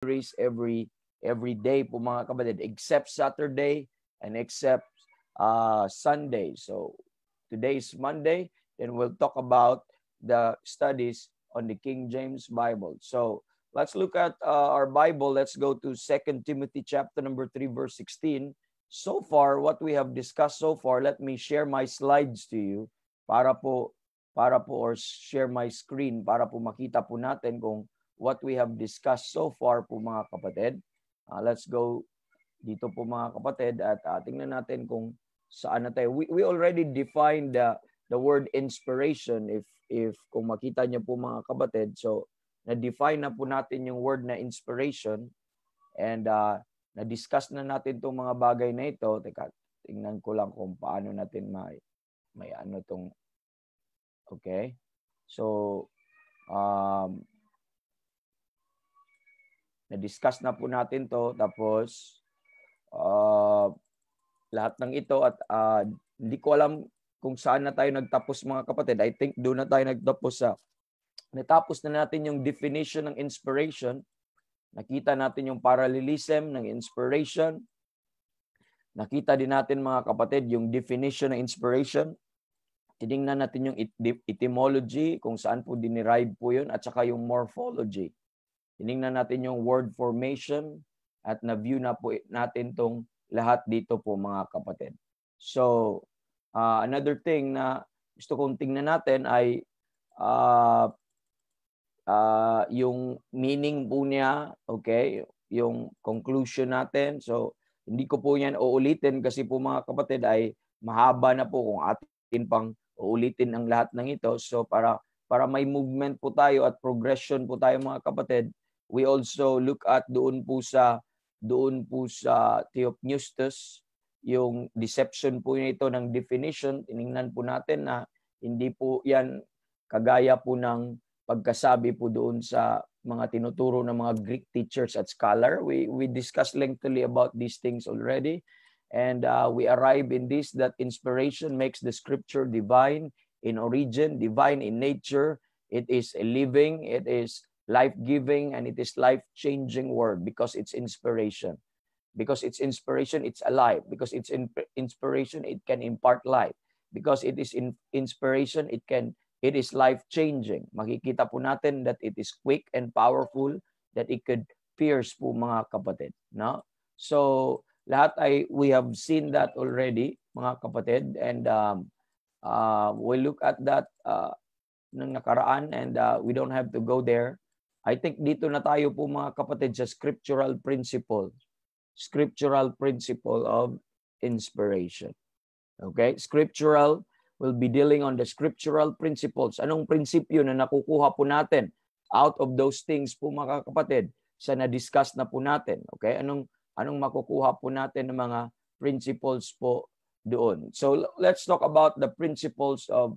series every every day po mga kapatid except Saturday and except uh, Sunday. So today is Monday then we'll talk about the studies on the King James Bible. So let's look at uh, our Bible. Let's go to Second Timothy chapter number 3 verse 16. So far what we have discussed so far, let me share my slides to you para po para po or share my screen para po makita po natin kung what we have discussed so far po mga kapatid. Uh, let's go dito po mga kapatid at uh, tingnan natin kung saan na tayo. We, we already defined the, the word inspiration if if kung makita niyo po mga kapatid. So na-define na po natin yung word na inspiration and uh, na-discuss na natin tong mga bagay na ito. Teka, tingnan ko lang kung paano natin may may ano tong Okay. So um na-discuss na po natin to. Tapos, uh, lahat ng ito at uh, hindi ko alam kung saan na tayo nagtapos mga kapatid. I think doon na tayo nagtapos sa natapos na natin yung definition ng inspiration. Nakita natin yung parallelism ng inspiration. Nakita din natin mga kapatid yung definition ng inspiration. Tiningnan natin yung etymology, kung saan po dinerive po yun, at saka yung morphology. Tiningnan natin yung word formation at na-view na po natin tong lahat dito po mga kapatid. So, uh, another thing na gusto kong tingnan natin ay uh, uh, yung meaning po niya, okay? Yung conclusion natin. So, hindi ko po yan uulitin kasi po mga kapatid ay mahaba na po kung atin pang uulitin ang lahat ng ito. So, para para may movement po tayo at progression po tayo mga kapatid, We also look at doon po sa doon po sa Theopneustus, yung deception po nito ng definition, tiningnan po natin na hindi po yan kagaya po ng pagkasabi po doon sa mga tinuturo ng mga Greek teachers at scholar. We, we discussed lengthily about these things already. And uh, we arrive in this that inspiration makes the scripture divine in origin, divine in nature. It is a living, it is life-giving and it is life-changing word because it's inspiration because it's inspiration it's alive because it's in, inspiration it can impart life because it is in, inspiration it can it is life changing makikita po natin that it is quick and powerful that it could pierce po mga kapatid no so lahat ay we have seen that already mga kapatid and um, uh, we look at that uh, ng nakaraan and uh, we don't have to go there I think dito na tayo po mga kapatid sa scriptural principle. Scriptural principle of inspiration. Okay? Scriptural will be dealing on the scriptural principles. Anong prinsipyo na nakukuha po natin out of those things po mga kapatid sa na-discuss na po natin. Okay? Anong anong makukuha po natin ng mga principles po doon. So let's talk about the principles of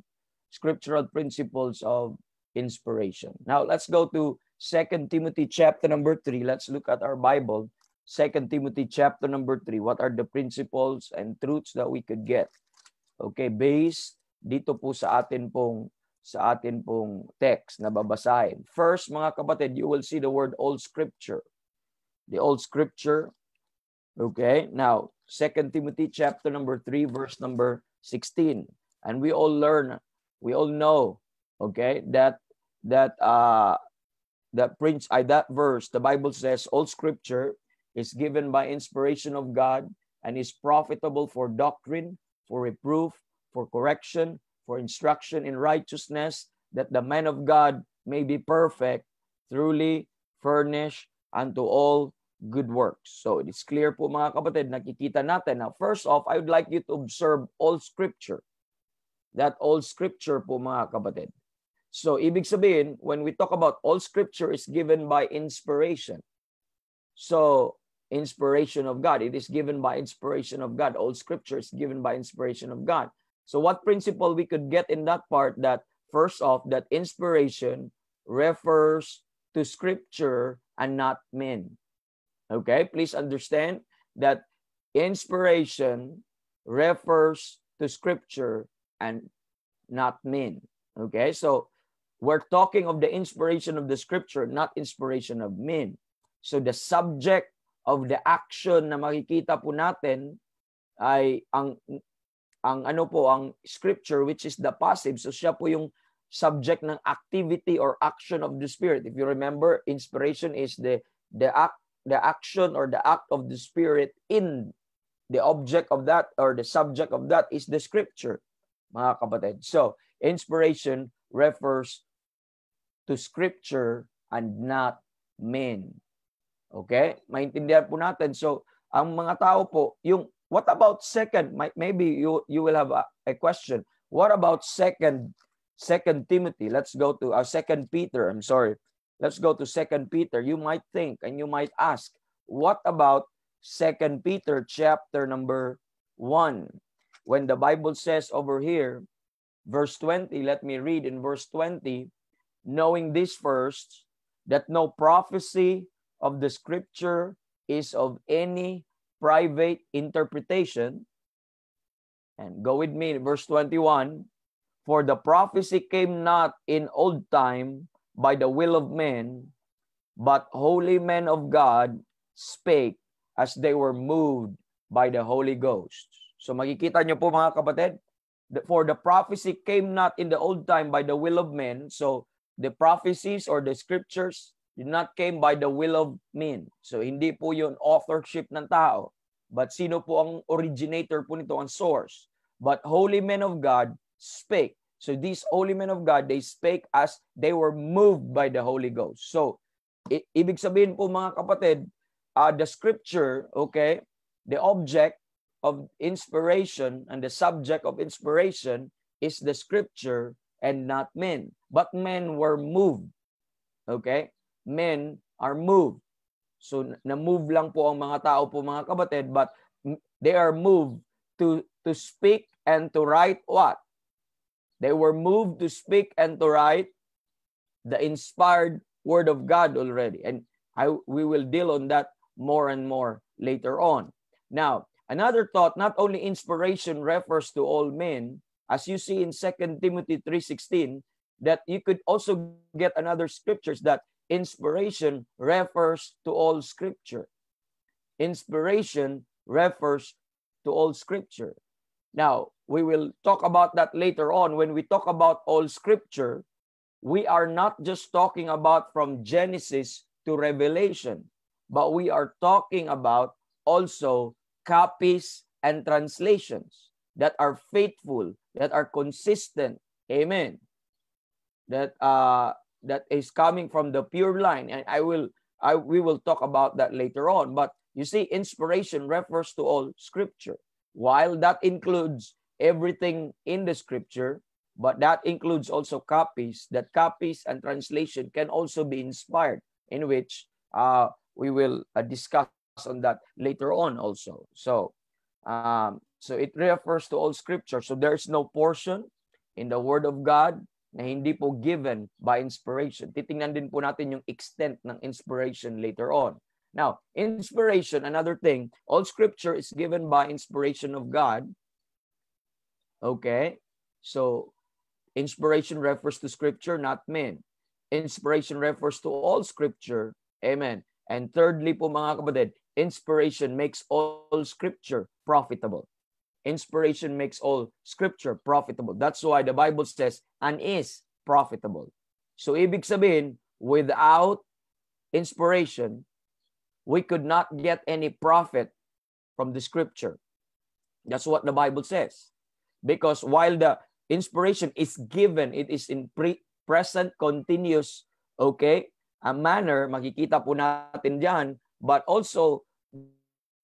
scriptural principles of inspiration. Now let's go to Second Timothy chapter number 3. Let's look at our Bible. Second Timothy chapter number 3. What are the principles and truths that we could get? Okay, based dito po sa atin pong sa atin pong text na babasahin. First, mga kapatid, you will see the word Old Scripture. The Old Scripture. Okay, now, Second Timothy chapter number 3, verse number 16. And we all learn, we all know, okay, that that uh, that prince, I that verse, the Bible says all scripture is given by inspiration of God and is profitable for doctrine, for reproof, for correction, for instruction in righteousness, that the man of God may be perfect, truly furnished unto all good works. So it is clear po mga kapatid, nakikita natin. Now first off, I would like you to observe all scripture. That all scripture po mga kapatid. So, ibig sabihin, when we talk about all scripture is given by inspiration. So, inspiration of God. It is given by inspiration of God. All scripture is given by inspiration of God. So what principle we could get in that part that first off that inspiration refers to scripture and not men. Okay, please understand that inspiration refers to scripture and not men. Okay, so We're talking of the inspiration of the scripture, not inspiration of men. So the subject of the action na makikita po natin ay ang ang ano po ang scripture which is the passive so siya po yung subject ng activity or action of the spirit if you remember inspiration is the the act the action or the act of the spirit in the object of that or the subject of that is the scripture mga kapatid so inspiration refers to scripture and not men. Okay? Maintindihan po natin. So, ang mga tao po, yung what about second? Maybe you you will have a, a question. What about second second Timothy? Let's go to our uh, second Peter. I'm sorry. Let's go to second Peter. You might think and you might ask, what about second Peter chapter number 1? When the Bible says over here, verse 20, let me read in verse 20, knowing this first, that no prophecy of the scripture is of any private interpretation. And go with me, verse 21. For the prophecy came not in old time by the will of men, but holy men of God spake as they were moved by the Holy Ghost. So magikita nyo po mga kapatid, for the prophecy came not in the old time by the will of men. So the prophecies or the scriptures did not came by the will of men. So hindi po yun authorship ng tao. But sino po ang originator po nito, ang source. But holy men of God spake. So these holy men of God, they spake as they were moved by the Holy Ghost. So i- ibig sabihin po mga kapatid, uh, the scripture, okay, the object of inspiration and the subject of inspiration is the scripture and not men. But men were moved. Okay? Men are moved. So na-move lang po ang mga tao po mga kabatid but they are moved to to speak and to write what? They were moved to speak and to write the inspired word of God already. And I we will deal on that more and more later on. Now, another thought, not only inspiration refers to all men, as you see in 2 Timothy 3:16 that you could also get another scriptures that inspiration refers to all scripture. Inspiration refers to all scripture. Now, we will talk about that later on when we talk about all scripture, we are not just talking about from Genesis to Revelation, but we are talking about also copies and translations that are faithful that are consistent. Amen. That uh, that is coming from the pure line, and I will I we will talk about that later on. But you see, inspiration refers to all Scripture, while that includes everything in the Scripture. But that includes also copies. That copies and translation can also be inspired, in which uh, we will uh, discuss on that later on also. So um, So it refers to all scripture. So there's no portion in the Word of God na hindi po given by inspiration. Titingnan din po natin yung extent ng inspiration later on. Now, inspiration, another thing, all scripture is given by inspiration of God. Okay? So, inspiration refers to scripture, not men. Inspiration refers to all scripture. Amen. And thirdly po mga kapatid, inspiration makes all scripture profitable. Inspiration makes all scripture profitable. That's why the Bible says, and is profitable. So ibig sabihin, without inspiration, we could not get any profit from the scripture. That's what the Bible says. Because while the inspiration is given, it is in pre- present continuous, okay, a manner, makikita po natin dyan, but also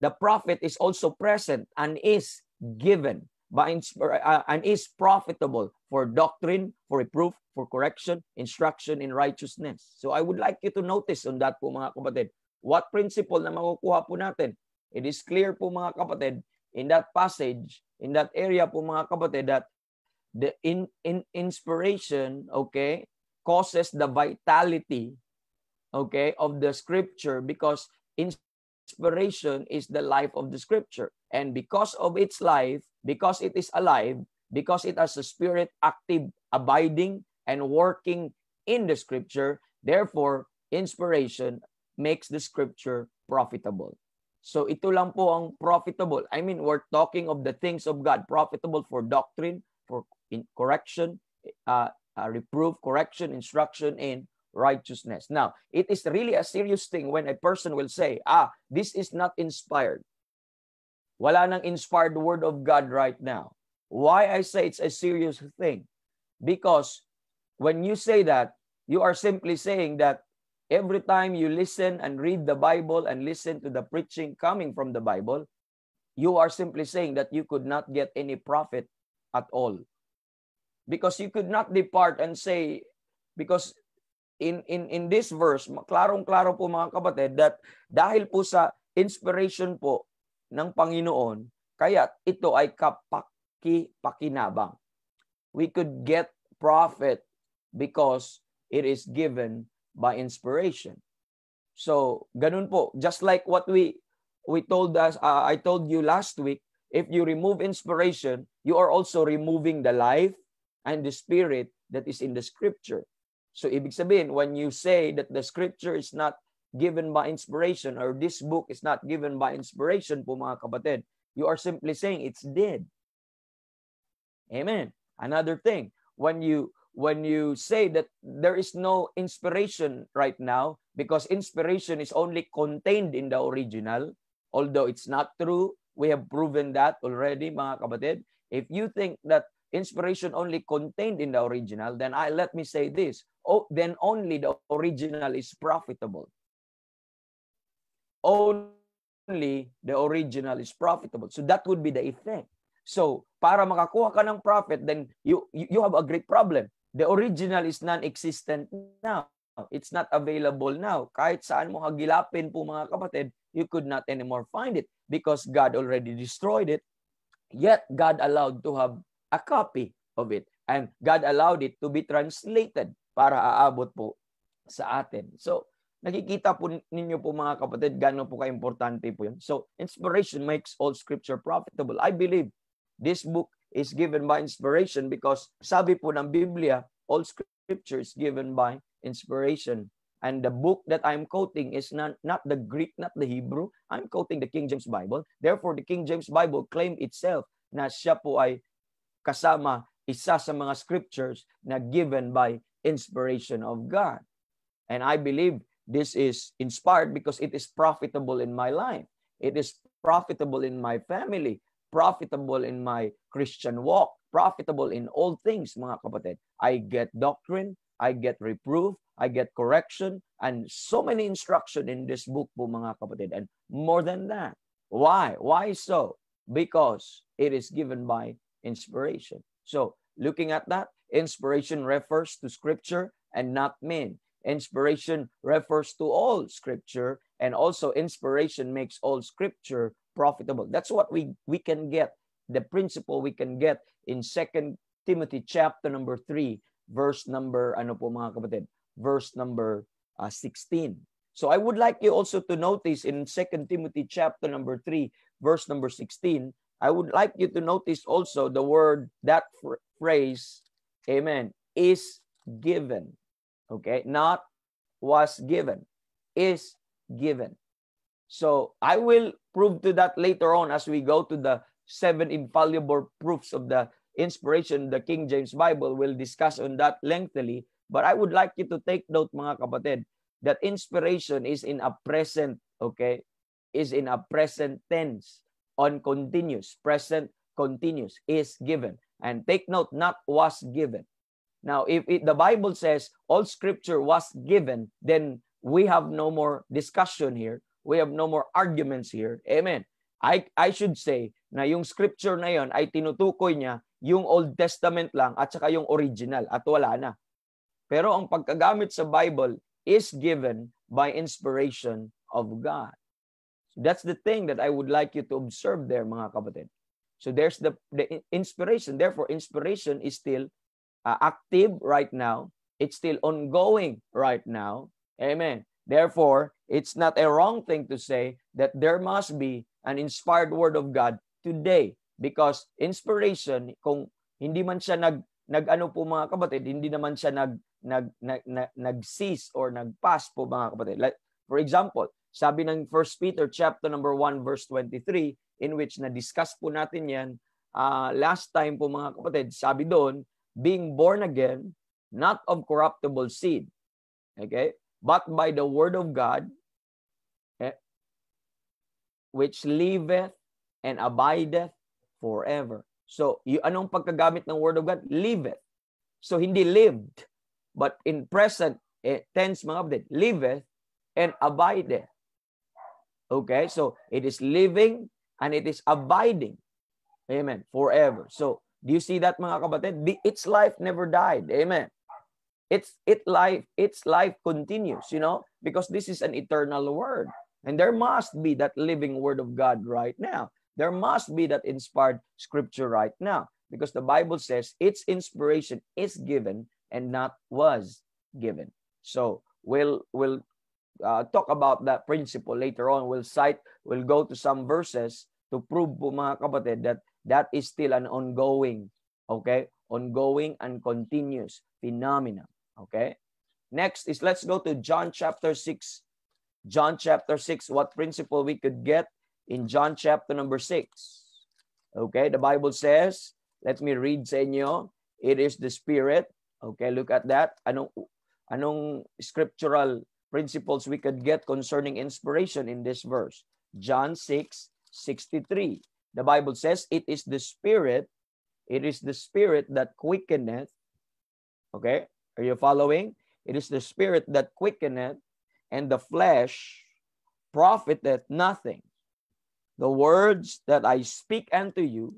the prophet is also present and is given by uh, uh, and is profitable for doctrine, for reproof, for correction, instruction in righteousness. So I would like you to notice on that po mga kapatid. What principle na makukuha po natin? It is clear po mga kapatid in that passage, in that area po mga kapatid that the in, in inspiration, okay, causes the vitality, okay, of the scripture because in. inspiration is the life of the scripture. And because of its life, because it is alive, because it has a spirit active, abiding, and working in the scripture, therefore, inspiration makes the scripture profitable. So ito lang po ang profitable. I mean, we're talking of the things of God, profitable for doctrine, for correction, uh, uh, reproof, correction, instruction, and righteousness. Now, it is really a serious thing when a person will say, ah, this is not inspired. Wala nang inspired word of God right now. Why I say it's a serious thing? Because when you say that, you are simply saying that every time you listen and read the Bible and listen to the preaching coming from the Bible, you are simply saying that you could not get any profit at all. Because you could not depart and say, because in in in this verse, klarong-klaro po mga kapatid that dahil po sa inspiration po ng Panginoon, kaya ito ay kapaki-pakinabang. We could get profit because it is given by inspiration. So, ganun po, just like what we we told us uh, I told you last week, if you remove inspiration, you are also removing the life and the spirit that is in the scripture. So ibig sabihin, when you say that the scripture is not given by inspiration or this book is not given by inspiration po mga kapatid, you are simply saying it's dead. Amen. Another thing, when you when you say that there is no inspiration right now because inspiration is only contained in the original, although it's not true, we have proven that already mga kapatid. If you think that inspiration only contained in the original, then I let me say this. then only the original is profitable. Only the original is profitable. So that would be the effect. So para makakuha ka ng profit, then you, you have a great problem. The original is non-existent now. It's not available now. Kahit saan mo hagilapin po mga kapatid, you could not anymore find it because God already destroyed it. Yet God allowed to have a copy of it and God allowed it to be translated para aabot po sa atin. So, nakikita po ninyo po mga kapatid, gano'n po ka-importante po yun. So, inspiration makes all scripture profitable. I believe this book is given by inspiration because sabi po ng Biblia, all scripture is given by inspiration. And the book that I'm quoting is not, not the Greek, not the Hebrew. I'm quoting the King James Bible. Therefore, the King James Bible claim itself na siya po ay kasama isa sa mga scriptures na given by inspiration of God. And I believe this is inspired because it is profitable in my life. It is profitable in my family, profitable in my Christian walk, profitable in all things, mga kapatid. I get doctrine, I get reproof, I get correction, and so many instruction in this book po, mga kapatid. And more than that, why? Why so? Because it is given by inspiration. So, looking at that, Inspiration refers to scripture and not men. Inspiration refers to all scripture and also inspiration makes all scripture profitable. That's what we, we can get, the principle we can get in Second Timothy chapter number 3, verse number, ano po mga kapatid, verse number uh, 16. So I would like you also to notice in Second Timothy chapter number 3, verse number 16, I would like you to notice also the word, that phrase, Amen. Is given. Okay. Not was given. Is given. So I will prove to that later on as we go to the seven infallible proofs of the inspiration the King James Bible will discuss on that lengthily. But I would like you to take note mga kapatid that inspiration is in a present, okay? Is in a present tense on continuous, present continuous is given. And take note, not was given. Now, if it, the Bible says all scripture was given, then we have no more discussion here. We have no more arguments here. Amen. I, I should say na yung scripture na yon ay tinutukoy niya yung Old Testament lang at saka yung original at wala na. Pero ang pagkagamit sa Bible is given by inspiration of God. So that's the thing that I would like you to observe there mga kapatid. So there's the, the inspiration. Therefore, inspiration is still uh, active right now. It's still ongoing right now. Amen. Therefore, it's not a wrong thing to say that there must be an inspired word of God today because inspiration kung hindi man siya nag nagano po mga kapatid, hindi naman siya nag nag nag, nag, nag cease or nagpass po mga kapatid. Like, for example, sabi ng 1 Peter chapter number 1 verse 23, in which na-discuss po natin yan uh, last time po mga kapatid. Sabi doon, being born again, not of corruptible seed, okay, but by the word of God, eh, which liveth and abideth forever. So, y- anong pagkagamit ng word of God? Liveth. So, hindi lived, but in present eh, tense mga kapatid, liveth and abideth. Okay? So, it is living and it is abiding. Amen. Forever. So, do you see that mga kapatid? The, its life never died. Amen. Its it life its life continues, you know, because this is an eternal word. And there must be that living word of God right now. There must be that inspired scripture right now because the Bible says its inspiration is given and not was given. So, we'll we'll uh, talk about that principle later on. We'll cite, we'll go to some verses to prove po mga kapatid that that is still an ongoing, okay? Ongoing and continuous phenomenon, okay? Next is let's go to John chapter 6. John chapter 6, what principle we could get in John chapter number 6. Okay, the Bible says, let me read sa inyo, it is the Spirit. Okay, look at that. Anong, anong scriptural principles we could get concerning inspiration in this verse? John 6, 63. The Bible says, it is the Spirit, it is the Spirit that quickeneth. Okay, are you following? It is the Spirit that quickeneth, and the flesh profiteth nothing. The words that I speak unto you,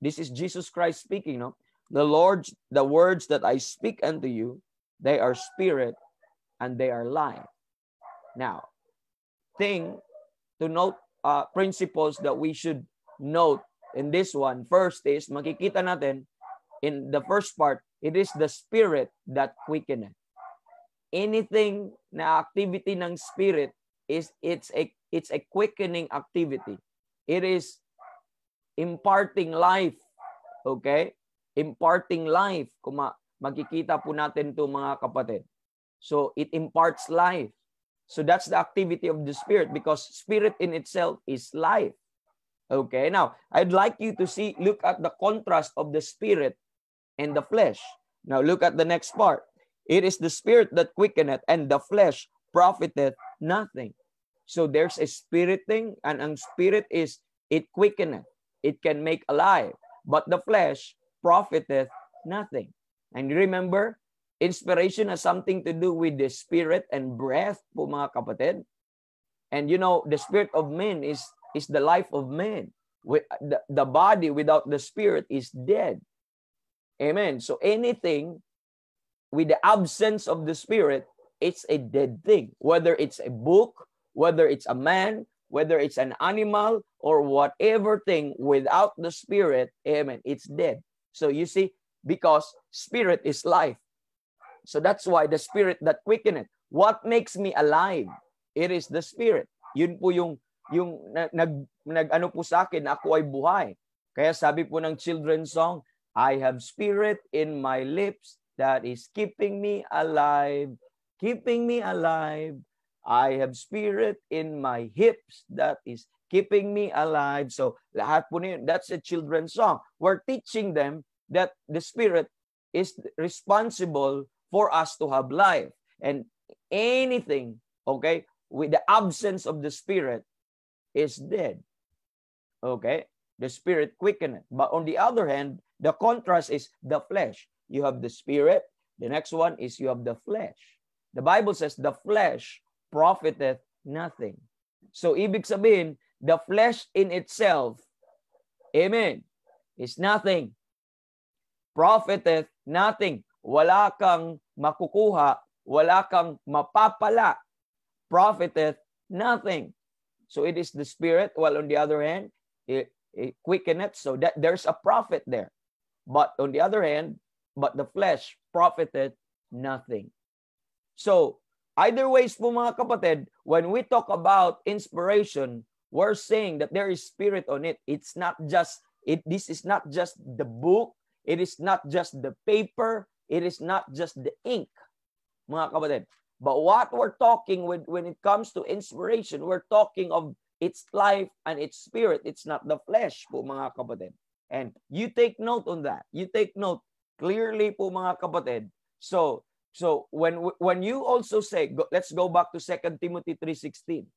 this is Jesus Christ speaking, no? The Lord, the words that I speak unto you, they are spirit and they are life. Now, thing to note uh, principles that we should note in this one. First is, makikita natin, in the first part, it is the spirit that quickeneth. Anything na activity ng spirit is it's a it's a quickening activity. It is imparting life. Okay? Imparting life. Kung ma- makikita po natin to mga kapatid. So it imparts life. So that's the activity of the spirit because spirit in itself is life. Okay, now I'd like you to see, look at the contrast of the spirit and the flesh. Now look at the next part. It is the spirit that quickeneth, and the flesh profiteth nothing. So there's a spirit thing, and, a spirit is it quickeneth, it can make alive, but the flesh profiteth nothing. And remember, Inspiration has something to do with the spirit and breath po mga kapatid. And you know, the spirit of man is is the life of man. With the, the body without the spirit is dead. Amen. So anything with the absence of the spirit, it's a dead thing. Whether it's a book, whether it's a man, whether it's an animal or whatever thing without the spirit, amen, it's dead. So you see, because spirit is life. So that's why the spirit that quickeneth. What makes me alive? It is the spirit. Yun po yung yung nag nag ano po sa akin na ako ay buhay. Kaya sabi po ng children's song, I have spirit in my lips that is keeping me alive, keeping me alive. I have spirit in my hips that is keeping me alive. So lahat po niyo, that's a children's song. We're teaching them that the spirit is responsible for us to have life. And anything, okay, with the absence of the Spirit is dead. Okay? The Spirit quickened. But on the other hand, the contrast is the flesh. You have the Spirit. The next one is you have the flesh. The Bible says the flesh profiteth nothing. So ibig sabihin, the flesh in itself, amen, is nothing. Profiteth nothing. wala kang makukuha, wala kang mapapala, profiteth nothing. So it is the spirit, while on the other hand, it, it quickeneth, so that there's a profit there. But on the other hand, but the flesh profiteth nothing. So, either ways po mga kapatid, when we talk about inspiration, we're saying that there is spirit on it. It's not just, it, this is not just the book, it is not just the paper, It is not just the ink, mga kapatid. But what we're talking with when it comes to inspiration, we're talking of its life and its spirit. It's not the flesh po mga kapatid. And you take note on that. You take note clearly po mga kapatid. So so when when you also say go, let's go back to 2 Timothy 3:16.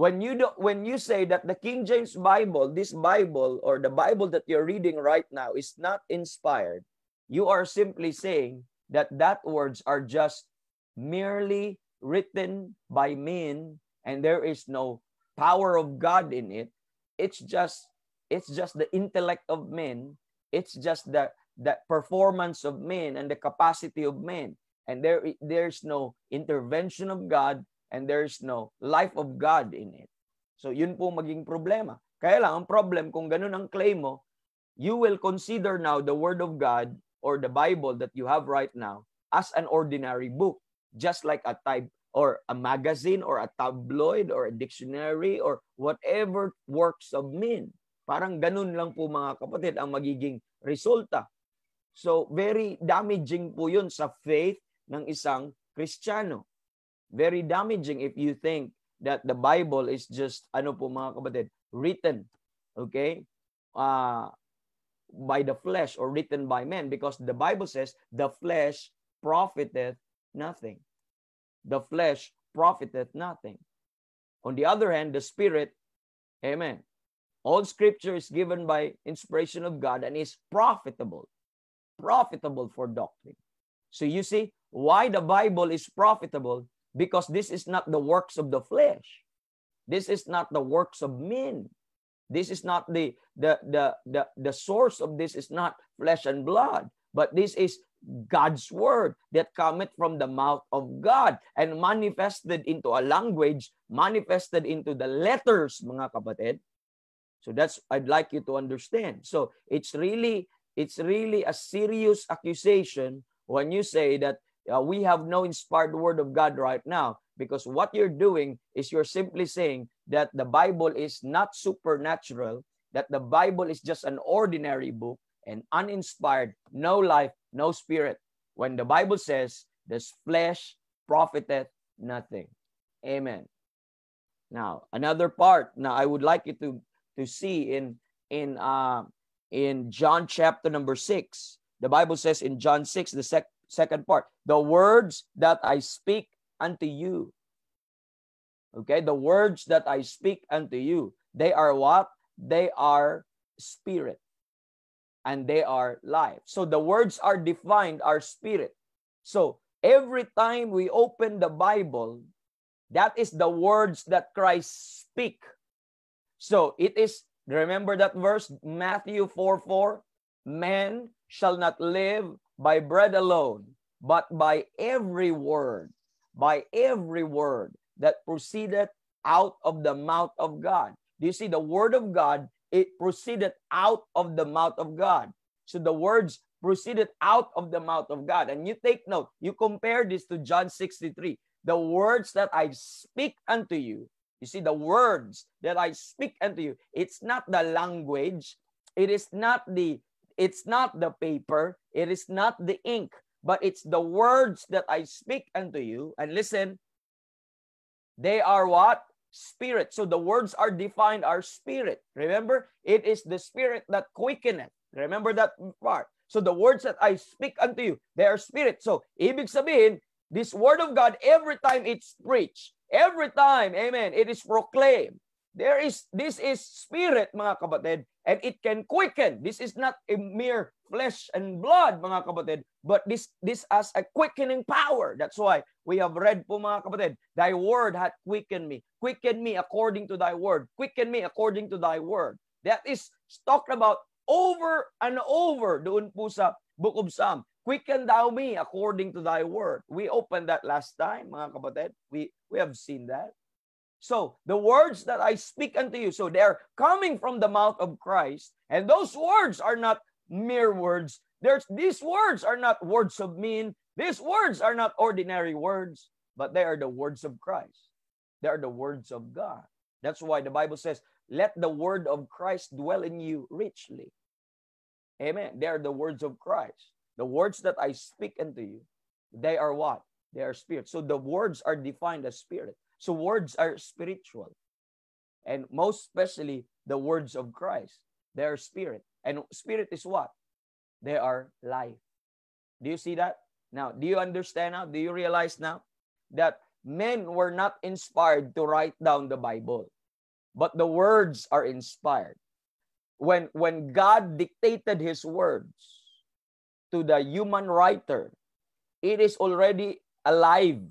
When you do, when you say that the King James Bible, this Bible or the Bible that you're reading right now is not inspired, you are simply saying that that words are just merely written by men and there is no power of God in it. It's just it's just the intellect of men. It's just the that performance of men and the capacity of men. And there there's no intervention of God and there's no life of God in it. So yun po maging problema. Kaya lang ang problem kung ganun ang claim mo, you will consider now the word of God or the Bible that you have right now as an ordinary book, just like a type or a magazine or a tabloid or a dictionary or whatever works of men. Parang ganun lang po mga kapatid ang magiging resulta. So very damaging po yun sa faith ng isang Kristiyano. Very damaging if you think that the Bible is just ano po mga kapatid, written. Okay? Uh, by the flesh or written by men because the Bible says the flesh profiteth nothing. The flesh profiteth nothing. On the other hand, the spirit, amen. All scripture is given by inspiration of God and is profitable, profitable for doctrine. So you see why the Bible is profitable because this is not the works of the flesh. This is not the works of men. This is not the, the, the, the, the source of this is not flesh and blood, but this is God's word that cometh from the mouth of God and manifested into a language, manifested into the letters, mga kapatid. So that's I'd like you to understand. So it's really it's really a serious accusation when you say that uh, we have no inspired word of God right now because what you're doing is you're simply saying that the Bible is not supernatural, that the Bible is just an ordinary book and uninspired, no life, no spirit. When the Bible says, this flesh profiteth nothing. Amen. Now, another part. Now, I would like you to, to see in in uh, in John chapter number six. The Bible says in John six, the sec- second part, the words that I speak unto you. Okay, the words that I speak unto you, they are what? They are spirit and they are life. So the words are defined, are spirit. So every time we open the Bible, that is the words that Christ speak. So it is, remember that verse, Matthew 4 4, man shall not live by bread alone, but by every word by every word that proceeded out of the mouth of God. Do you see the word of God? It proceeded out of the mouth of God. So the words proceeded out of the mouth of God. And you take note, you compare this to John 63. The words that I speak unto you, you see, the words that I speak unto you, it's not the language, it is not the it's not the paper, it is not the ink, but it's the words that I speak unto you. And listen, they are what? Spirit. So the words are defined are spirit. Remember, it is the spirit that quickeneth. Remember that part. So the words that I speak unto you, they are spirit. So ibig sabihin, this word of God, every time it's preached, every time, amen, it is proclaimed. There is, this is spirit, mga kabatid and it can quicken. This is not a mere flesh and blood, mga kapatid, but this this has a quickening power. That's why we have read po mga kapatid, thy word hath quickened me. Quicken me according to thy word. Quicken me according to thy word. That is talked about over and over doon po sa Book of Psalm. Quicken thou me according to thy word. We opened that last time, mga kapatid. We, we have seen that. So the words that I speak unto you, so they are coming from the mouth of Christ, and those words are not mere words. There's, these words are not words of men. These words are not ordinary words, but they are the words of Christ. They are the words of God. That's why the Bible says, "Let the word of Christ dwell in you richly." Amen. They are the words of Christ. The words that I speak unto you, they are what? They are spirit. So the words are defined as spirit. So words are spiritual. And most especially the words of Christ, they are spirit. And spirit is what? They are life. Do you see that? Now, do you understand now? Do you realize now that men were not inspired to write down the Bible, but the words are inspired. When, when God dictated his words to the human writer, it is already alive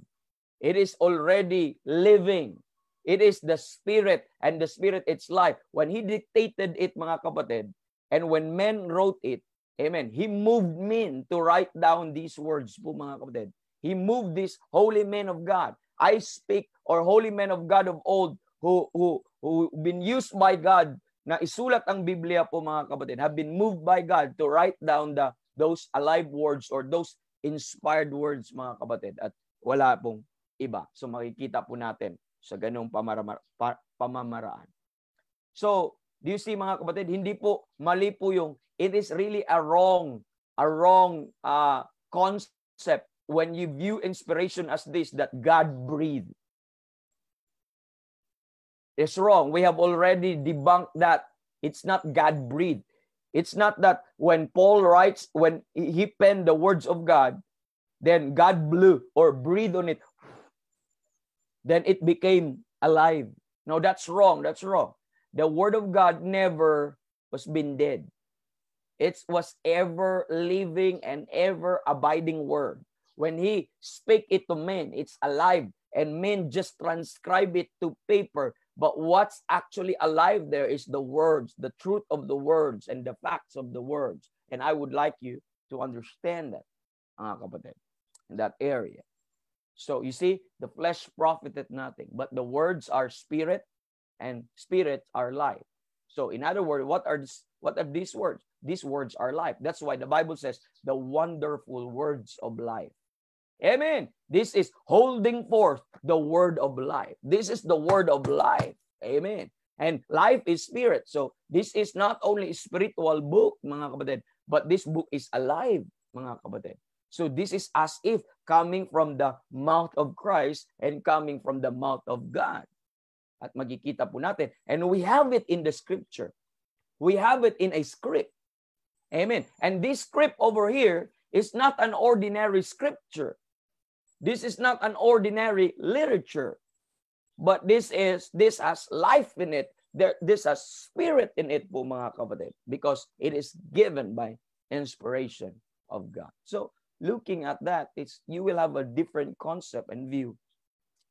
It is already living. It is the Spirit and the Spirit its life. When He dictated it, mga kapatid, and when men wrote it, amen, He moved men to write down these words po, mga kapatid. He moved these holy men of God. I speak or holy men of God of old who, who, who been used by God na isulat ang Biblia po mga kapatid have been moved by God to write down the those alive words or those inspired words mga kapatid at wala pong iba. So makikita po natin sa ganong pamamaraan. So, do you see mga kapatid, hindi po mali po yung it is really a wrong a wrong uh, concept when you view inspiration as this that God breathed. It's wrong. We have already debunked that. It's not God breathed. It's not that when Paul writes, when he penned the words of God, then God blew or breathed on it Then it became alive. No, that's wrong. That's wrong. The Word of God never was been dead. It was ever living and ever abiding Word. When He speak it to men, it's alive. And men just transcribe it to paper. But what's actually alive there is the words, the truth of the words, and the facts of the words. And I would like you to understand that, mga kapatid, in that area. So you see, the flesh profited nothing, but the words are spirit and spirit are life. So in other words, what are this, what are these words? These words are life. That's why the Bible says the wonderful words of life. Amen. This is holding forth the word of life. This is the word of life. Amen. And life is spirit. So this is not only spiritual book, mga kapatid, but this book is alive, mga kapatid. So this is as if coming from the mouth of Christ and coming from the mouth of God. At magikita po natin. And we have it in the scripture. We have it in a script. Amen. And this script over here is not an ordinary scripture. This is not an ordinary literature. But this is this has life in it. There, this has spirit in it po mga kapatid because it is given by inspiration of God. So looking at that, it's you will have a different concept and view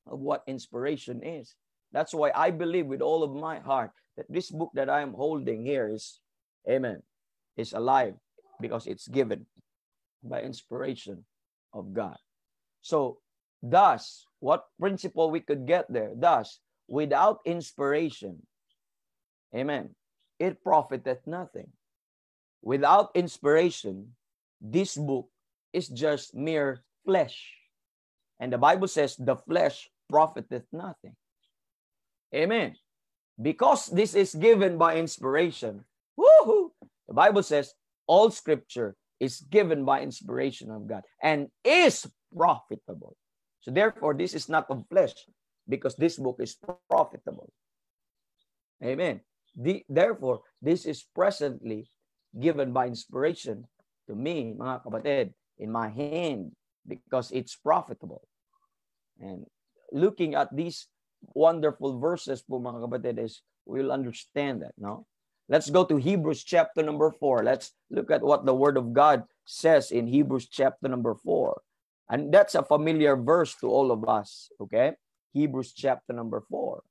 of what inspiration is. That's why I believe with all of my heart that this book that I am holding here is, amen, is alive because it's given by inspiration of God. So, thus, what principle we could get there? Thus, without inspiration, amen, it profiteth nothing. Without inspiration, this book is just mere flesh. And the Bible says the flesh profiteth nothing. Amen. Because this is given by inspiration, woohoo, the Bible says all scripture is given by inspiration of God and is profitable. So therefore, this is not of flesh because this book is profitable. Amen. The, therefore, this is presently given by inspiration to me, mga kapatid, in my hand because it's profitable. And looking at these wonderful verses po mga kapatid is we'll understand that, no? Let's go to Hebrews chapter number 4. Let's look at what the word of God says in Hebrews chapter number 4. And that's a familiar verse to all of us, okay? Hebrews chapter number 4.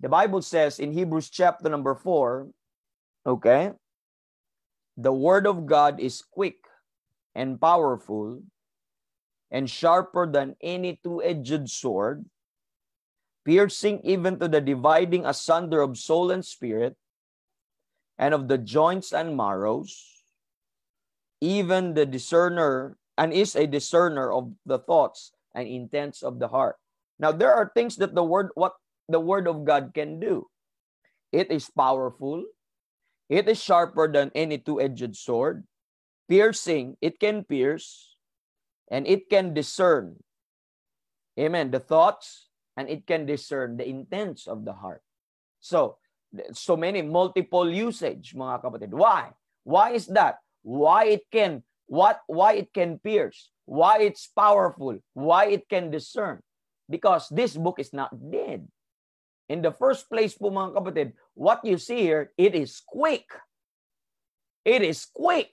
The Bible says in Hebrews chapter number 4, okay? The word of God is quick and powerful and sharper than any two-edged sword, piercing even to the dividing asunder of soul and spirit, and of the joints and marrows, even the discerner, and is a discerner of the thoughts and intents of the heart. Now there are things that the word what the word of God can do. It is powerful, it is sharper than any two-edged sword, piercing, it can pierce and it can discern. Amen. The thoughts and it can discern the intents of the heart. So, so many multiple usage, mga kapatid. Why? Why is that? Why it can what why it can pierce, why it's powerful, why it can discern. Because this book is not dead. In the first place po mga kapatid, what you see here, it is quick. It is quick.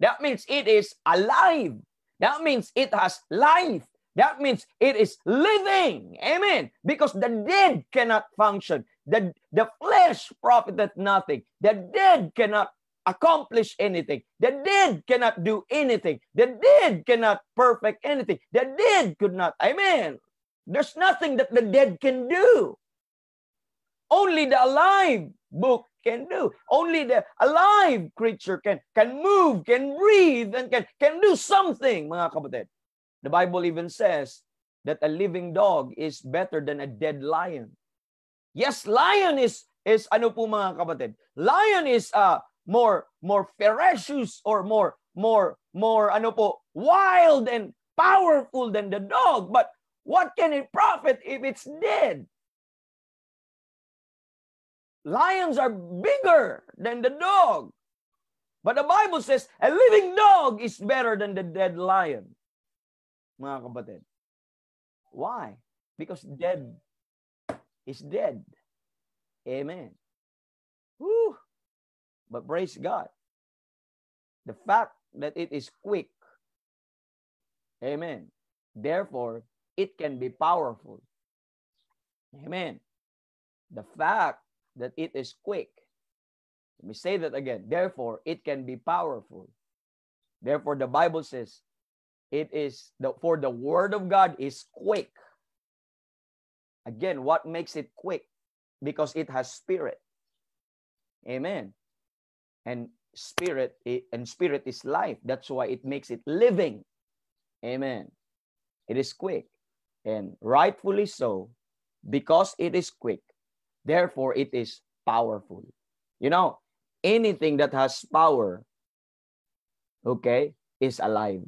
That means it is alive. That means it has life. That means it is living. Amen. Because the dead cannot function. The, the flesh profited nothing. The dead cannot accomplish anything. The dead cannot do anything. The dead cannot perfect anything. The dead could not. Amen. There's nothing that the dead can do. Only the alive book can do. Only the alive creature can, can move, can breathe, and can, can do something, mga kapatid. The Bible even says that a living dog is better than a dead lion. Yes, lion is, is ano po mga kapatid? Lion is uh, more, more ferocious or more, more, more ano po, wild and powerful than the dog. But what can it profit if it's dead? Lions are bigger than the dog. But the Bible says, a living dog is better than the dead lion. Mga kapatid. Why? Because dead is dead. Amen. Whew. But praise God. The fact that it is quick. Amen. Therefore, it can be powerful. Amen. The fact that it is quick. Let me say that again. Therefore, it can be powerful. Therefore, the Bible says, it is the, for the word of God is quick. Again, what makes it quick? Because it has spirit. Amen. And spirit and spirit is life. That's why it makes it living. Amen. It is quick and rightfully so because it is quick Therefore, it is powerful. You know, anything that has power, okay, is alive.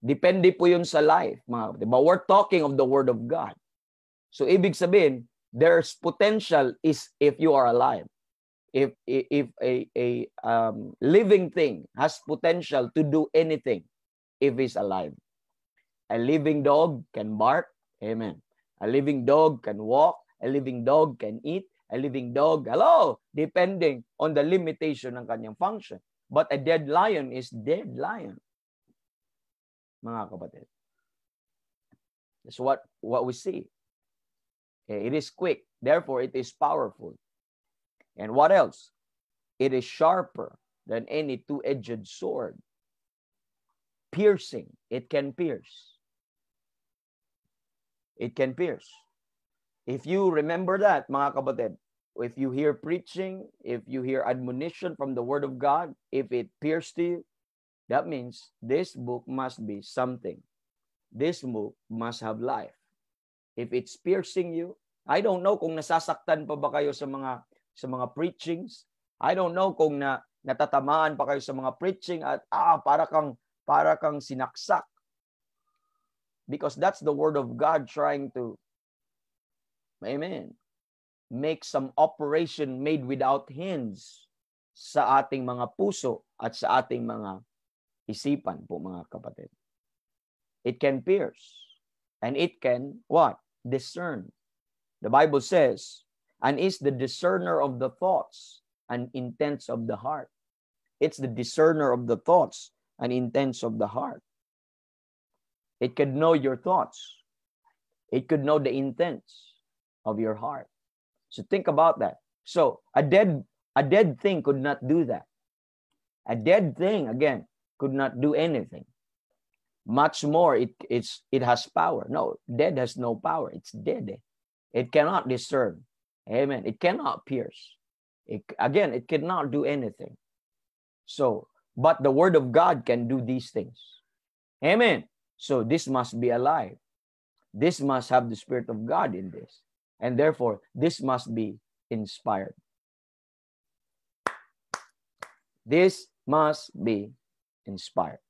Depende po yun sa life. Mga, But We're talking of the Word of God. So, ibig sabihin, there's potential is if you are alive. If, if, if a, a um, living thing has potential to do anything if it's alive. A living dog can bark. Amen. A living dog can walk. A living dog can eat. A living dog, hello, depending on the limitation ng kanyang function. But a dead lion is dead lion. Mga kapatid. That's what, what we see. Eh, it is quick. Therefore, it is powerful. And what else? It is sharper than any two-edged sword. Piercing. It can pierce. It can pierce. If you remember that, mga kabatid, if you hear preaching, if you hear admonition from the Word of God, if it appears to you, that means this book must be something. This book must have life. If it's piercing you, I don't know kung nasasaktan pa ba kayo sa mga sa mga preachings. I don't know kung na natatamaan pa kayo sa mga preaching at ah para kang para kang sinaksak. Because that's the word of God trying to Amen. Make some operation made without hands sa ating mga puso at sa ating mga isipan po mga kapatid. It can pierce and it can what? Discern. The Bible says, and is the discerner of the thoughts and intents of the heart. It's the discerner of the thoughts and intents of the heart. It could know your thoughts. It could know the intents of your heart. So think about that. So a dead a dead thing could not do that. A dead thing again could not do anything. Much more it it's it has power. No, dead has no power. It's dead. It cannot discern. Amen. It cannot pierce. It, again, it cannot do anything. So, but the word of God can do these things. Amen. So this must be alive. This must have the spirit of God in this. And therefore, this must be inspired. This must be inspired.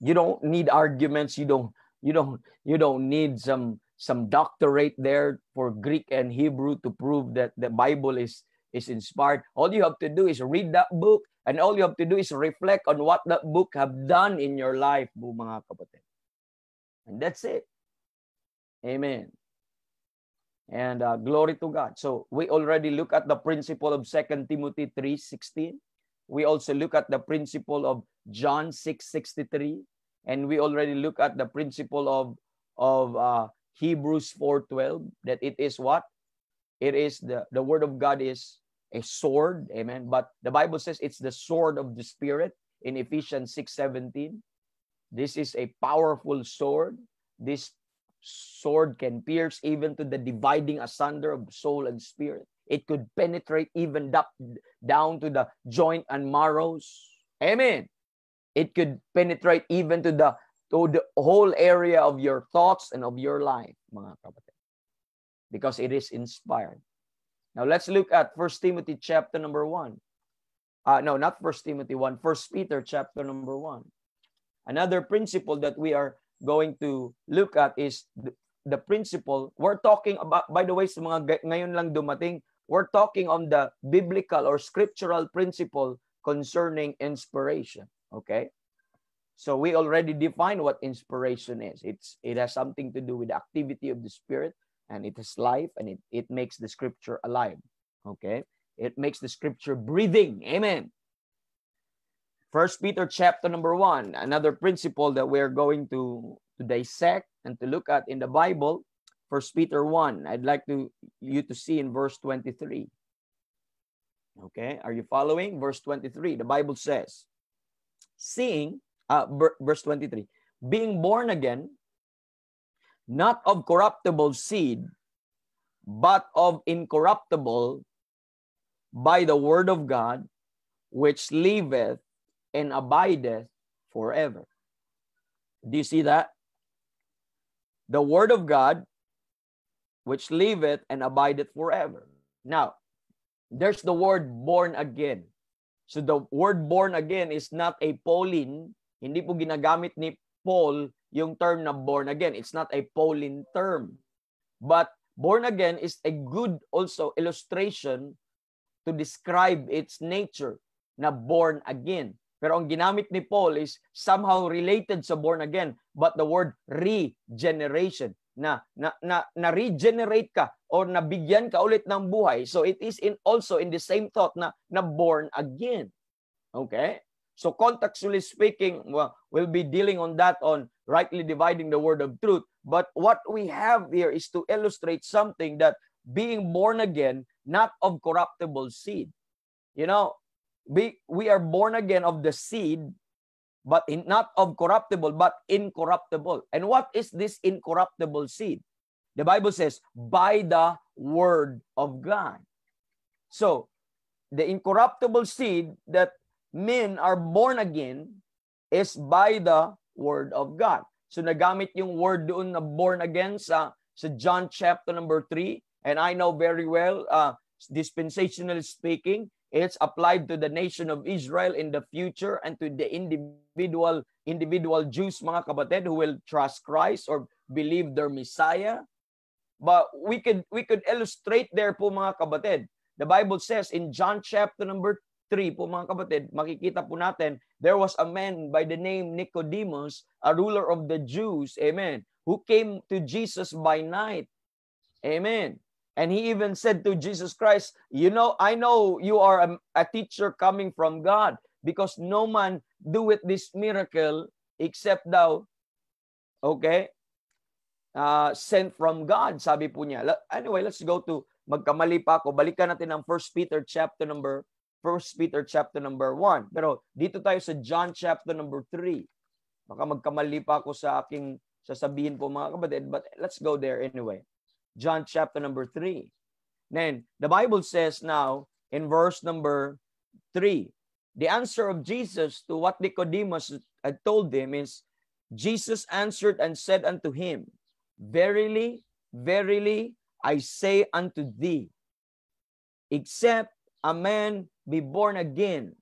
You don't need arguments. You don't, you don't, you don't need some some doctorate there for Greek and Hebrew to prove that the Bible is is inspired. All you have to do is read that book and all you have to do is reflect on what that book have done in your life, mga And that's it. Amen. And uh, glory to God. So we already look at the principle of Second Timothy 3.16. We also look at the principle of John 6.63. And we already look at the principle of, of uh, Hebrews 4.12 that it is what? It is the, the word of God is a sword. Amen. But the Bible says it's the sword of the Spirit in Ephesians 6.17. This is a powerful sword. This sword can pierce even to the dividing asunder of soul and spirit. It could penetrate even up, down to the joint and marrows. Amen. It could penetrate even to the to the whole area of your thoughts and of your life, mga kapatid. Because it is inspired. Now let's look at First Timothy chapter number 1. Uh, no, not First Timothy 1, First Peter chapter number 1. Another principle that we are going to look at is the, the principle. We're talking about, by the way, sa mga ngayon lang dumating, we're talking on the biblical or scriptural principle concerning inspiration. Okay? So we already define what inspiration is. It's it has something to do with the activity of the spirit and it is life and it, it makes the scripture alive. Okay? It makes the scripture breathing. Amen. First Peter chapter number one, another principle that we're going to, to dissect and to look at in the Bible. First Peter 1, I'd like to you to see in verse 23. Okay, are you following? Verse 23, the Bible says, seeing, uh, verse 23, being born again, not of corruptible seed, but of incorruptible by the word of God, which liveth and abideth forever. Do you see that? The word of God, which liveth and abideth forever. Now, there's the word born again. So the word born again is not a Pauline. Hindi po ginagamit ni Paul yung term na born again. It's not a Pauline term. But born again is a good also illustration to describe its nature na born again. Pero ang ginamit ni Paul is somehow related sa born again, but the word regeneration na na na, na regenerate ka or nabigyan ka ulit ng buhay. So it is in also in the same thought na na born again. Okay? So contextually speaking, well, we'll be dealing on that on rightly dividing the word of truth. But what we have here is to illustrate something that being born again, not of corruptible seed. You know, we, we are born again of the seed, but in, not of corruptible, but incorruptible. And what is this incorruptible seed? The Bible says, by the word of God. So, the incorruptible seed that men are born again is by the word of God. So nagamit yung word doon na born again sa, sa John chapter number 3. And I know very well, uh, dispensationally speaking, It's applied to the nation of Israel in the future and to the individual individual Jews mga kabatid who will trust Christ or believe their Messiah. But we could we could illustrate there po mga kabatid. The Bible says in John chapter number 3 po mga kabatid, makikita po natin there was a man by the name Nicodemus, a ruler of the Jews, amen, who came to Jesus by night. Amen. And he even said to Jesus Christ, You know, I know you are a, a teacher coming from God because no man doeth this miracle except thou, okay, uh, sent from God, sabi po niya. Anyway, let's go to, magkamali pa ako, balikan natin ang 1 Peter chapter number, 1 Peter chapter number 1. Pero dito tayo sa John chapter number 3. Baka magkamali pa ako sa aking sasabihin po mga kapatid, but let's go there anyway. John chapter number 3. Then the Bible says now in verse number 3, the answer of Jesus to what Nicodemus had told him is, Jesus answered and said unto him, Verily, verily, I say unto thee, except a man be born again,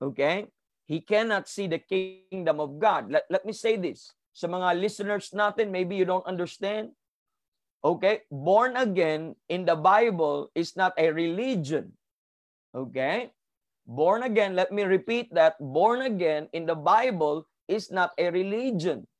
okay, he cannot see the kingdom of God. Let, let me say this. Sa mga listeners natin, maybe you don't understand. Okay? Born again in the Bible is not a religion. Okay? Born again, let me repeat that. Born again in the Bible is not a religion.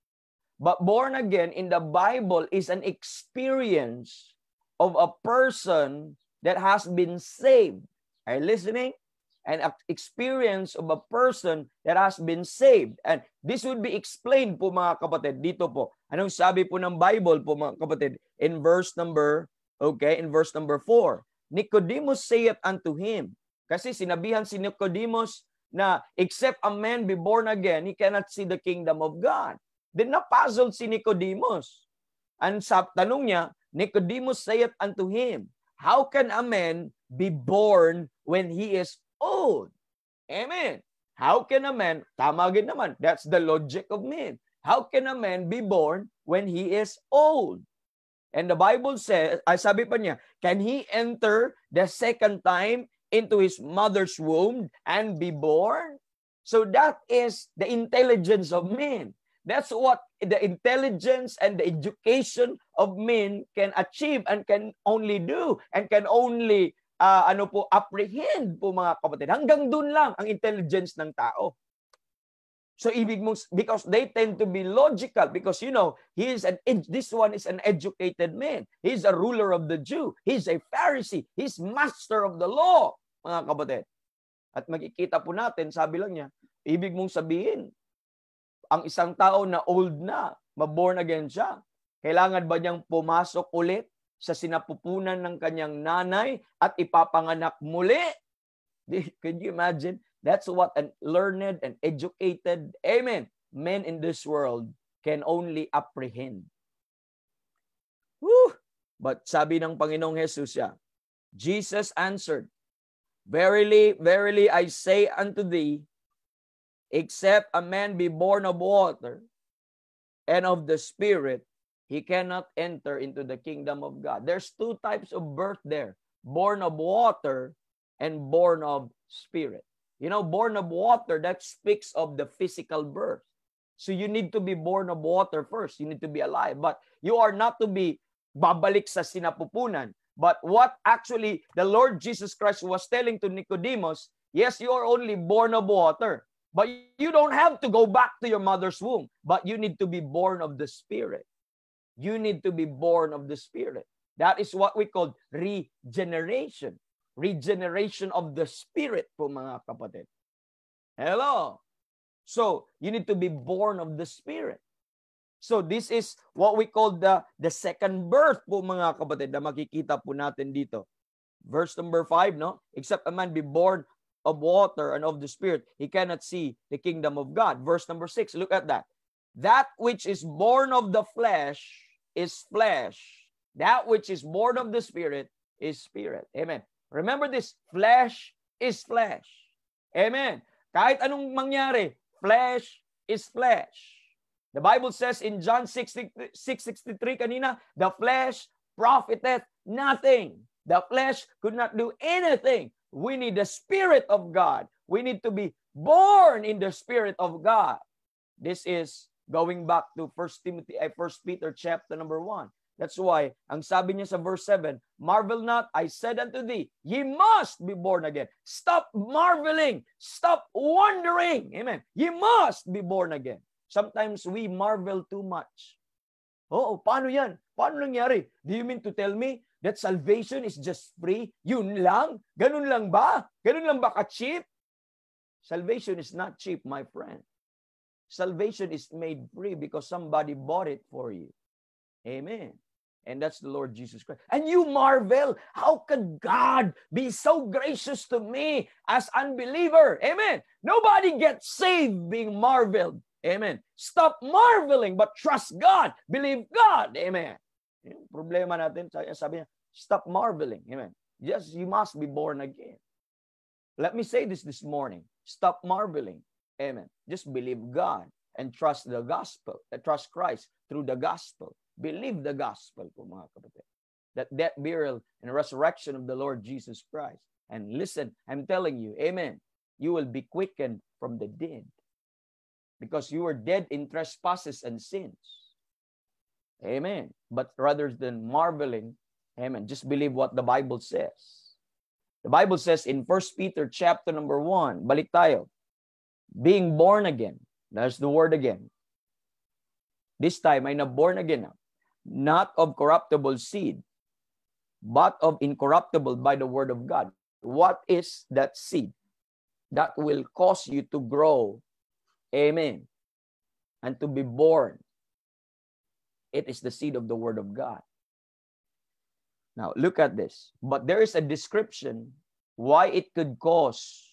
But born again in the Bible is an experience of a person that has been saved. Are you listening? An experience of a person that has been saved. And this would be explained po mga kapatid dito po Anong sabi po ng Bible po mga kapatid? In verse number, okay, in verse number 4. Nicodemus saith unto him. Kasi sinabihan si Nicodemus na except a man be born again, he cannot see the kingdom of God. Then napuzzled si Nicodemus. Ang tanong niya, Nicodemus saith unto him, How can a man be born when he is old? Amen. How can a man, tama gin naman, that's the logic of men. How can a man be born when he is old? And the Bible says, ay sabi pa niya, can he enter the second time into his mother's womb and be born? So that is the intelligence of men. That's what the intelligence and the education of men can achieve and can only do and can only uh, ano po apprehend po mga kapatid. Hanggang doon lang ang intelligence ng tao. So ibig mong because they tend to be logical because you know he is an this one is an educated man. He's a ruler of the Jew. He's a Pharisee. He's master of the law, mga kapatid. At makikita po natin, sabi lang niya, ibig mong sabihin, ang isang tao na old na, maborn again siya, kailangan ba niyang pumasok ulit sa sinapupunan ng kanyang nanay at ipapanganak muli? Can you imagine? That's what an learned and educated, amen, men in this world can only apprehend. Woo! But sabi ng Panginoong Jesus siya, Jesus answered, Verily, verily, I say unto thee, except a man be born of water and of the Spirit, he cannot enter into the kingdom of God. There's two types of birth there, born of water and born of Spirit. You know, born of water, that speaks of the physical birth. So you need to be born of water first. You need to be alive. But you are not to be babalik sa sinapupunan. But what actually the Lord Jesus Christ was telling to Nicodemus, yes, you are only born of water. But you don't have to go back to your mother's womb. But you need to be born of the Spirit. You need to be born of the Spirit. That is what we call regeneration. Regeneration of the Spirit po mga kapatid. Hello. So, you need to be born of the Spirit. So, this is what we call the, the second birth po mga kapatid na makikita po natin dito. Verse number 5, no? Except a man be born of water and of the Spirit, he cannot see the kingdom of God. Verse number 6, look at that. That which is born of the flesh is flesh. That which is born of the Spirit is spirit. Amen. Remember this, flesh is flesh. Amen. Kahit anong mangyari, flesh is flesh. The Bible says in John 6.63 kanina, the flesh profiteth nothing. The flesh could not do anything. We need the Spirit of God. We need to be born in the Spirit of God. This is going back to 1 Timothy, eh, First Peter chapter number 1. That's why, ang sabi niya sa verse 7, Marvel not, I said unto thee, ye must be born again. Stop marveling. Stop wondering. Amen. Ye must be born again. Sometimes we marvel too much. Oo, paano yan? Paano nangyari? Do you mean to tell me that salvation is just free? Yun lang? Ganun lang ba? Ganun lang ba ka-cheap? Salvation is not cheap, my friend. Salvation is made free because somebody bought it for you. Amen. and that's the Lord Jesus Christ. And you marvel, how could God be so gracious to me as unbeliever? Amen. Nobody gets saved being marveled. Amen. Stop marveling, but trust God. Believe God. Amen. problema natin, sabi niya, stop marveling. Amen. Yes, you must be born again. Let me say this this morning. Stop marveling. Amen. Just believe God and trust the gospel, uh, trust Christ through the gospel believe the gospel po mga kapatid. That death, burial, and resurrection of the Lord Jesus Christ. And listen, I'm telling you, amen, you will be quickened from the dead because you were dead in trespasses and sins. Amen. But rather than marveling, amen, just believe what the Bible says. The Bible says in 1 Peter chapter number 1, balik tayo, being born again. That's the word again. This time, I'm not born again now not of corruptible seed, but of incorruptible by the word of God. What is that seed that will cause you to grow? Amen. And to be born. It is the seed of the word of God. Now, look at this. But there is a description why it could cause,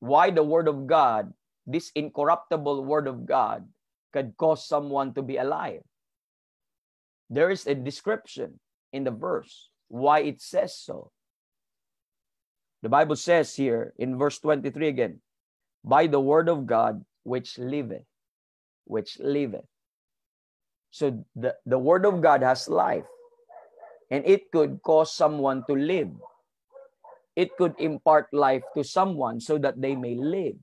why the word of God, this incorruptible word of God, could cause someone to be alive. There is a description in the verse why it says so. The Bible says here in verse 23 again, by the word of God which liveth, which liveth. So the, the word of God has life and it could cause someone to live. It could impart life to someone so that they may live.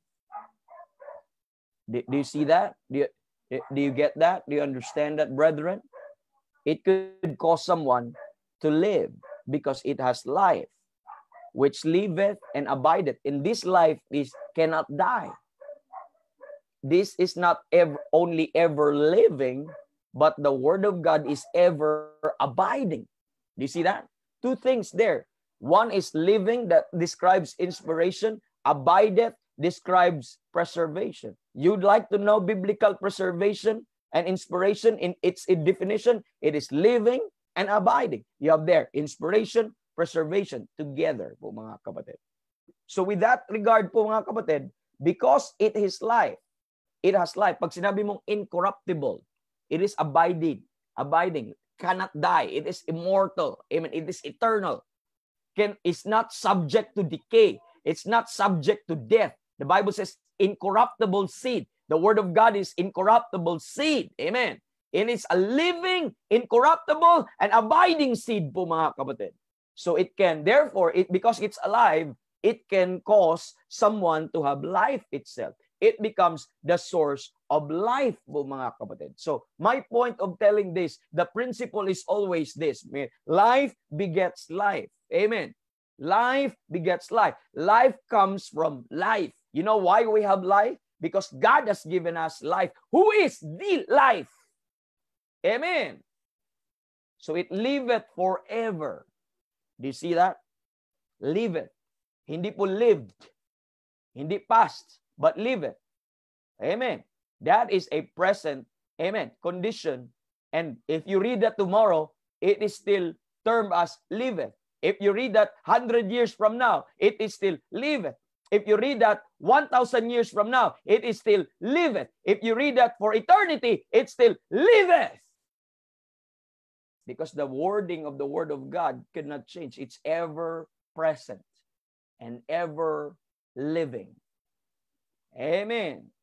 Do, do you see that? Do you, do you get that? Do you understand that, brethren? it could cause someone to live because it has life, which liveth and abideth. In this life is cannot die. This is not ever, only ever living, but the word of God is ever abiding. Do you see that? Two things there. One is living that describes inspiration, abideth describes preservation. You'd like to know biblical preservation? And inspiration in its definition, it is living and abiding. You have there inspiration, preservation together po mga kapatid. So with that regard po mga kapatid, because it is life, it has life. Pag sinabi mong incorruptible, it is abiding, abiding, cannot die, it is immortal, amen, it is eternal, can is not subject to decay, it's not subject to death. The Bible says incorruptible seed. The word of God is incorruptible seed. Amen. It is a living, incorruptible, and abiding seed po mga kapatid. So it can, therefore, it because it's alive, it can cause someone to have life itself. It becomes the source of life po mga kapatid. So my point of telling this, the principle is always this. Life begets life. Amen. Life begets life. Life comes from life. You know why we have life? because God has given us life, who is the life. Amen. So it liveth forever. Do you see that? Liveth. Hindi po lived. Hindi past, but liveth. Amen. That is a present, amen, condition. And if you read that tomorrow, it is still termed as liveth. If you read that 100 years from now, it is still liveth. If you read that 1,000 years from now, it is still liveth. If you read that for eternity, it still liveth. Because the wording of the Word of God cannot change. It's ever present and ever living. Amen.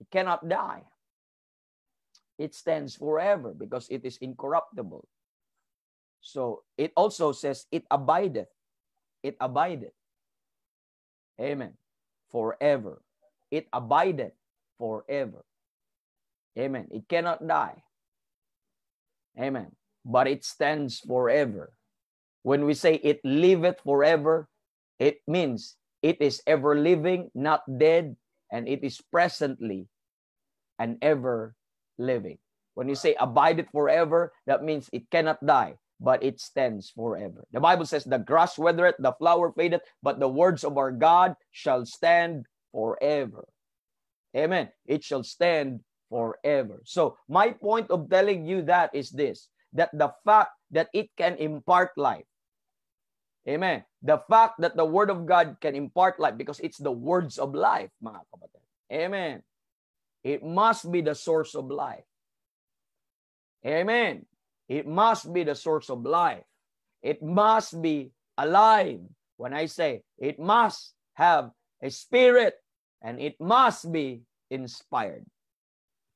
It cannot die. It stands forever because it is incorruptible. So it also says it abideth. It abideth. Amen. Forever. It abideth forever. Amen. It cannot die. Amen. But it stands forever. When we say it liveth forever, it means it is ever living, not dead, and it is presently and ever living. When you say abideth forever, that means it cannot die but it stands forever. The Bible says, The grass withereth, the flower fadeth, but the words of our God shall stand forever. Amen. It shall stand forever. So, my point of telling you that is this that the fact that it can impart life. Amen. The fact that the Word of God can impart life because it's the words of life, mga kapatid. Amen. It must be the source of life. Amen. It must be the source of life. It must be alive. When I say it must have a spirit and it must be inspired.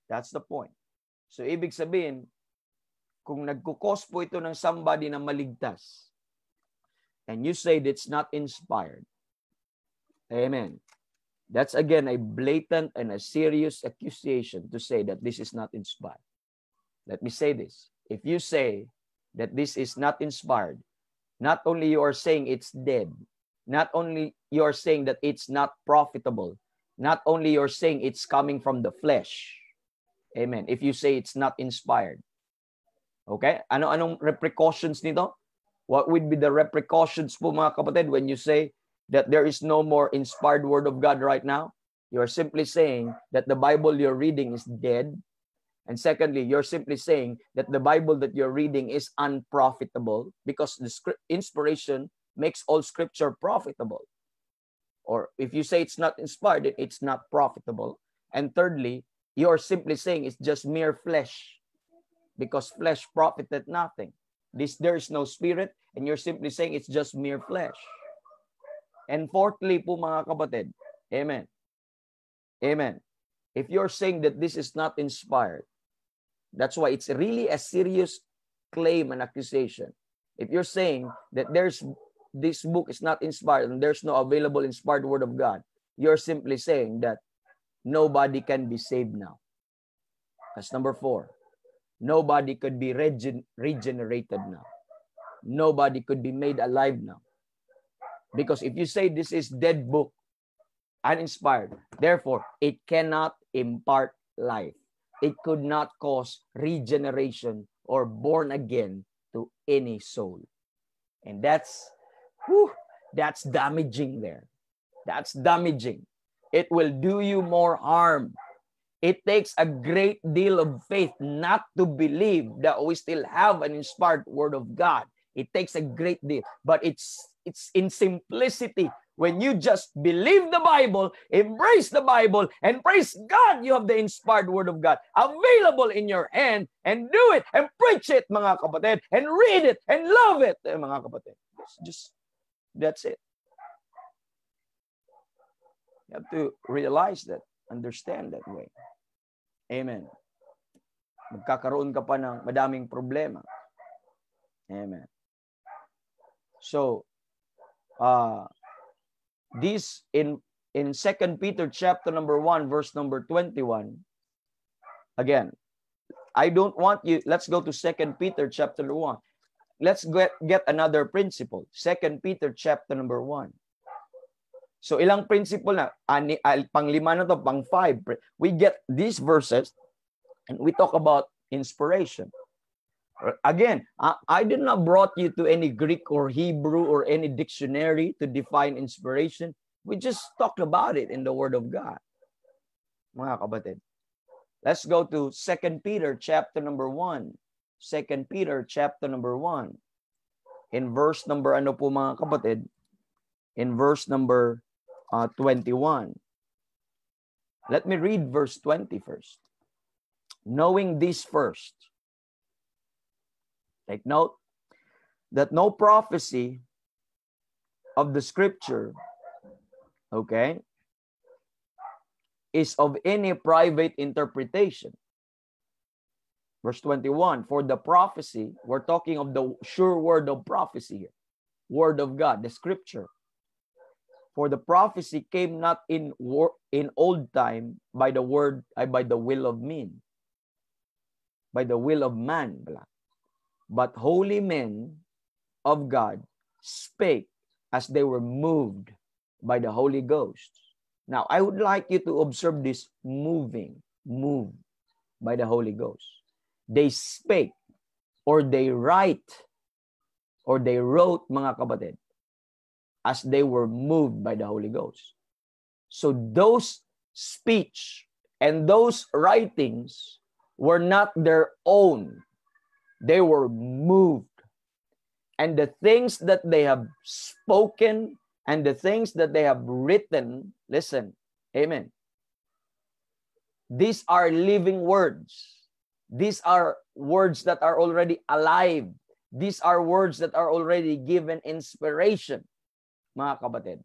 That's the point. So ibig sabihin, kung nagkukos po ito ng somebody na maligtas, and you say that's not inspired, amen. That's again a blatant and a serious accusation to say that this is not inspired. Let me say this. If you say that this is not inspired, not only you are saying it's dead, not only you are saying that it's not profitable, not only you're saying it's coming from the flesh. Amen. If you say it's not inspired. Okay? Ano anong repercussions nito? What would be the repercussions po mga kapatid when you say that there is no more inspired word of God right now? You are simply saying that the Bible you're reading is dead and secondly, you're simply saying that the Bible that you're reading is unprofitable because the inspiration makes all scripture profitable. Or if you say it's not inspired, it's not profitable. And thirdly, you're simply saying it's just mere flesh because flesh profited nothing. This there is no spirit and you're simply saying it's just mere flesh. And fourthly po mga kapatid, amen. Amen. If you're saying that this is not inspired, that's why it's really a serious claim and accusation. If you're saying that there's this book is not inspired and there's no available inspired word of God, you're simply saying that nobody can be saved now. That's number four. Nobody could be regen- regenerated now. Nobody could be made alive now. Because if you say this is dead book, uninspired, therefore it cannot impart life. It could not cause regeneration or born again to any soul. And that's, whew, that's damaging there. That's damaging. It will do you more harm. It takes a great deal of faith not to believe that we still have an inspired word of God. It takes a great deal, but it's it's in simplicity when you just believe the Bible, embrace the Bible, and praise God, you have the inspired Word of God available in your hand and do it and preach it, mga kapatid, and read it and love it, eh, mga kapatid. just, that's it. You have to realize that, understand that way. Amen. Magkakaroon ka pa ng madaming problema. Amen. So, uh, This in in 2 Peter chapter number 1 verse number 21. Again, I don't want you let's go to 2 Peter chapter 1. Let's get get another principle. 2 Peter chapter number 1. So ilang principle na ani ah, panglima na to, pang five. We get these verses and we talk about inspiration. Again, I, I did not brought you to any Greek or Hebrew or any dictionary to define inspiration. We just talked about it in the Word of God. Mga kapatid. Let's go to Second Peter chapter number 1. Peter chapter number 1. In verse number ano po mga kapatid? In verse number uh, 21. Let me read verse 20 first. Knowing this first, Take note that no prophecy of the scripture, okay, is of any private interpretation. Verse 21 For the prophecy, we're talking of the sure word of prophecy here, word of God, the scripture. For the prophecy came not in war, in old time by the word, uh, by the will of men, by the will of man. But holy men of God spake as they were moved by the Holy Ghost. Now, I would like you to observe this moving, moved by the Holy Ghost. They spake or they write or they wrote, mga kapatid, as they were moved by the Holy Ghost. So those speech and those writings were not their own they were moved. And the things that they have spoken and the things that they have written, listen, amen. These are living words. These are words that are already alive. These are words that are already given inspiration, mga kapatid.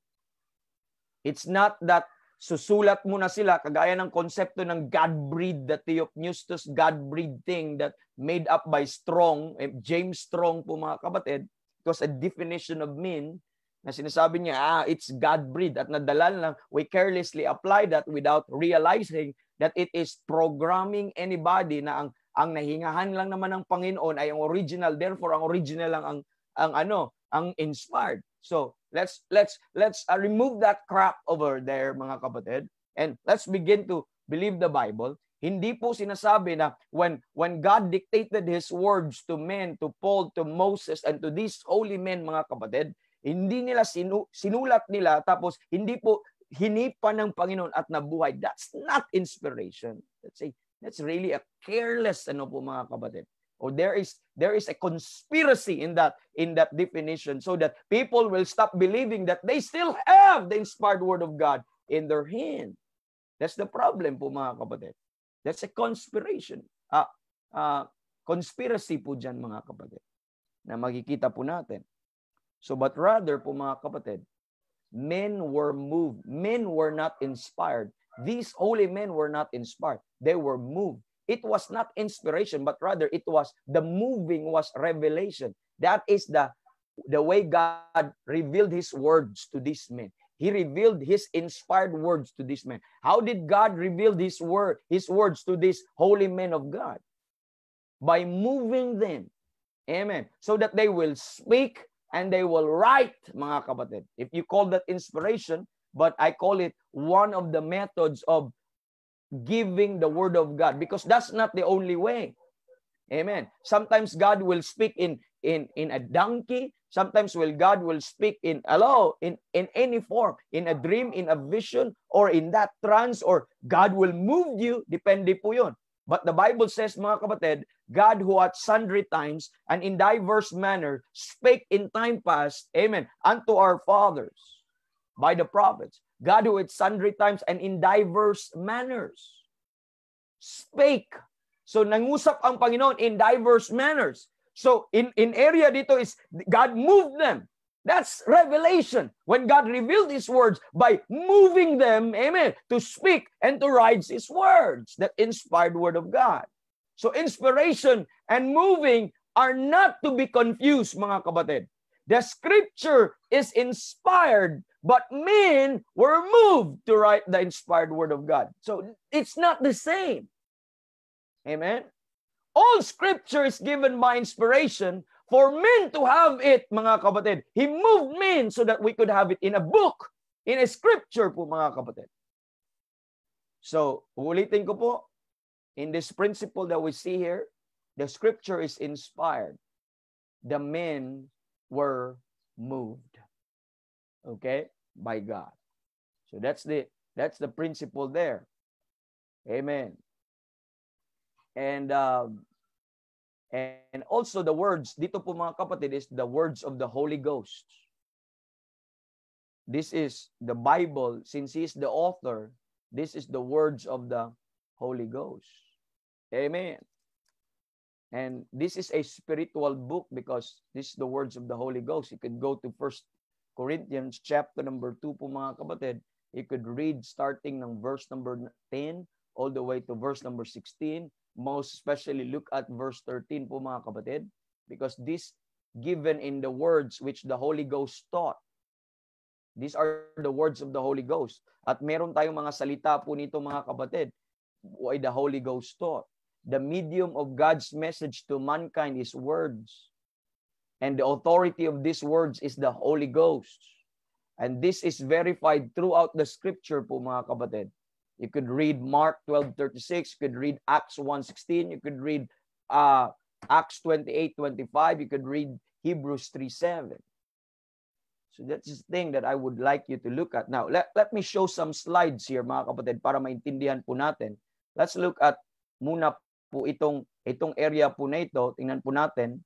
It's not that susulat mo na sila kagaya ng konsepto ng God-breed, the Theopneustus God-breed thing that made up by Strong, eh, James Strong po mga kapatid, it was a definition of mean na sinasabi niya, ah, it's God-breed at nadala lang, we carelessly apply that without realizing that it is programming anybody na ang ang nahingahan lang naman ng Panginoon ay ang original, therefore ang original lang ang ang ano, ang inspired. So, Let's let's let's uh, remove that crap over there mga kapatid and let's begin to believe the Bible. Hindi po sinasabi na when when God dictated his words to men, to Paul, to Moses and to these holy men mga kapatid, hindi nila sinu, sinulat nila tapos hindi po hinipa ng Panginoon at nabuhay. That's not inspiration. Let's say that's really a careless ano po mga kapatid. or there is there is a conspiracy in that in that definition so that people will stop believing that they still have the inspired word of God in their hand. That's the problem po mga kapatid. That's a conspiration. Ah, conspiracy po dyan mga kapatid na makikita po natin. So but rather po mga kapatid, men were moved. Men were not inspired. These holy men were not inspired. They were moved. It was not inspiration, but rather it was the moving was revelation. That is the, the way God revealed his words to this man He revealed his inspired words to this man How did God reveal this word, his words to this holy man of God? By moving them. Amen. So that they will speak and they will write, mga kapatid. If you call that inspiration, but I call it one of the methods of giving the word of God because that's not the only way. Amen. Sometimes God will speak in in in a donkey, sometimes will God will speak in hello in in any form, in a dream, in a vision or in that trance or God will move you, depende po 'yon. But the Bible says, mga kapatid, God who at sundry times and in diverse manner spake in time past, amen, unto our fathers by the prophets. God at sundry times and in diverse manners spake. So nangusap ang Panginoon in diverse manners. So in, in area dito is God moved them. That's revelation. When God revealed his words by moving them, amen, to speak and to write his words, that inspired word of God. So inspiration and moving are not to be confused, mga kabatid. The scripture is inspired but men were moved to write the inspired word of God. So it's not the same. Amen. All scripture is given by inspiration for men to have it, mga kapatid. He moved men so that we could have it in a book, in a scripture po, mga kapatid. So, ulitin ko po, in this principle that we see here, the scripture is inspired. The men were moved okay, by God. So that's the that's the principle there. Amen. And um, and also the words, dito po mga kapatid, is the words of the Holy Ghost. This is the Bible, since He is the author, this is the words of the Holy Ghost. Amen. And this is a spiritual book because this is the words of the Holy Ghost. You can go to First Corinthians chapter number 2 po mga kapatid, you could read starting ng verse number 10 all the way to verse number 16. Most especially look at verse 13 po mga kapatid because this given in the words which the Holy Ghost taught. These are the words of the Holy Ghost. At meron tayong mga salita po nito mga kapatid why the Holy Ghost taught. The medium of God's message to mankind is words. And the authority of these words is the Holy Ghost. And this is verified throughout the scripture po mga kapatid. You could read Mark 12:36, you could read Acts 1:16, you could read uh, Acts 28:25, you could read Hebrews 3:7. So that's the thing that I would like you to look at. Now, let, let me show some slides here mga kapatid para maintindihan po natin. Let's look at muna po itong itong area po na ito. Tingnan po natin.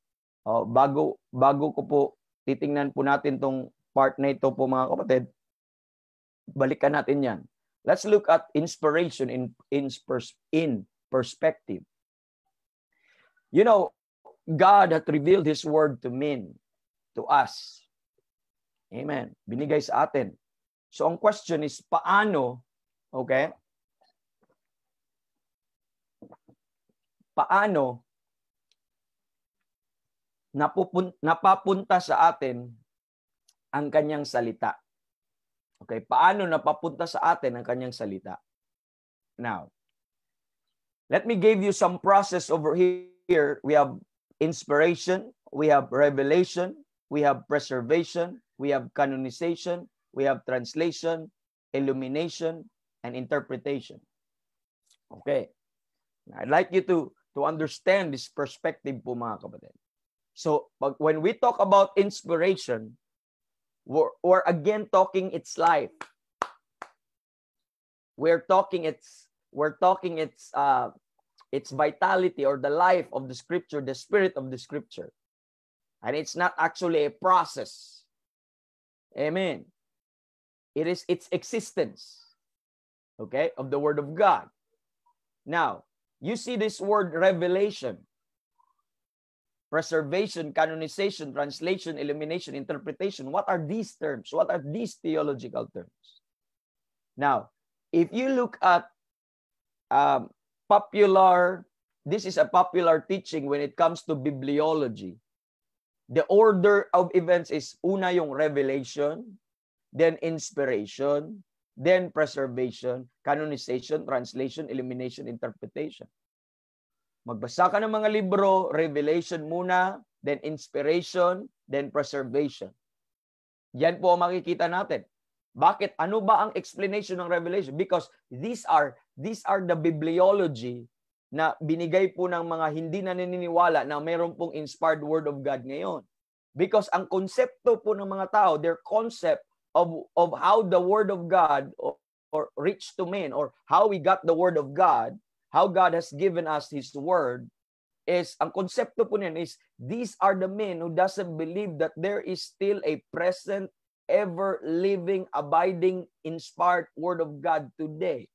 Oh, bago bago ko po titingnan po natin tong part na ito po mga kapatid. Balikan natin 'yan. Let's look at inspiration in in, in perspective. You know, God had revealed his word to men, to us. Amen. Binigay sa atin. So ang question is paano, okay? Paano napupun- napapunta sa atin ang kanyang salita. Okay, paano napapunta sa atin ang kanyang salita? Now, let me give you some process over here. We have inspiration, we have revelation, we have preservation, we have canonization, we have translation, illumination, and interpretation. Okay. I'd like you to to understand this perspective po mga kapatid. So when we talk about inspiration, we're, we're again talking its life. We're talking its we're talking its uh, its vitality or the life of the scripture, the spirit of the scripture. And it's not actually a process. Amen. It is its existence, okay, of the word of God. Now, you see this word revelation preservation, canonization, translation, elimination, interpretation. What are these terms? What are these theological terms? Now, if you look at um, popular, this is a popular teaching when it comes to bibliology. The order of events is una yung revelation, then inspiration, then preservation, canonization, translation, elimination, interpretation. Magbasa ka ng mga libro, revelation muna, then inspiration, then preservation. Yan po ang makikita natin. Bakit? Ano ba ang explanation ng revelation? Because these are these are the bibliology na binigay po ng mga hindi naniniwala na mayroon pong inspired word of God ngayon. Because ang konsepto po ng mga tao, their concept of of how the word of God or, or reached to men or how we got the word of God how God has given us His Word is, ang konsepto po niyan is, these are the men who doesn't believe that there is still a present, ever-living, abiding, inspired Word of God today.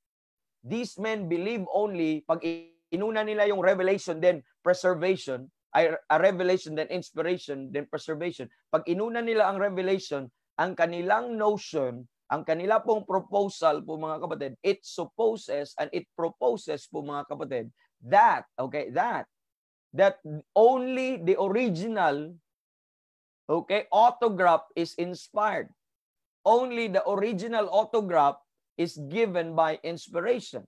These men believe only, pag inuna nila yung revelation, then preservation, a revelation, then inspiration, then preservation. Pag inuna nila ang revelation, ang kanilang notion ang kanila pong proposal po mga kapatid, it supposes and it proposes po mga kapatid that, okay, that, that only the original, okay, autograph is inspired. Only the original autograph is given by inspiration.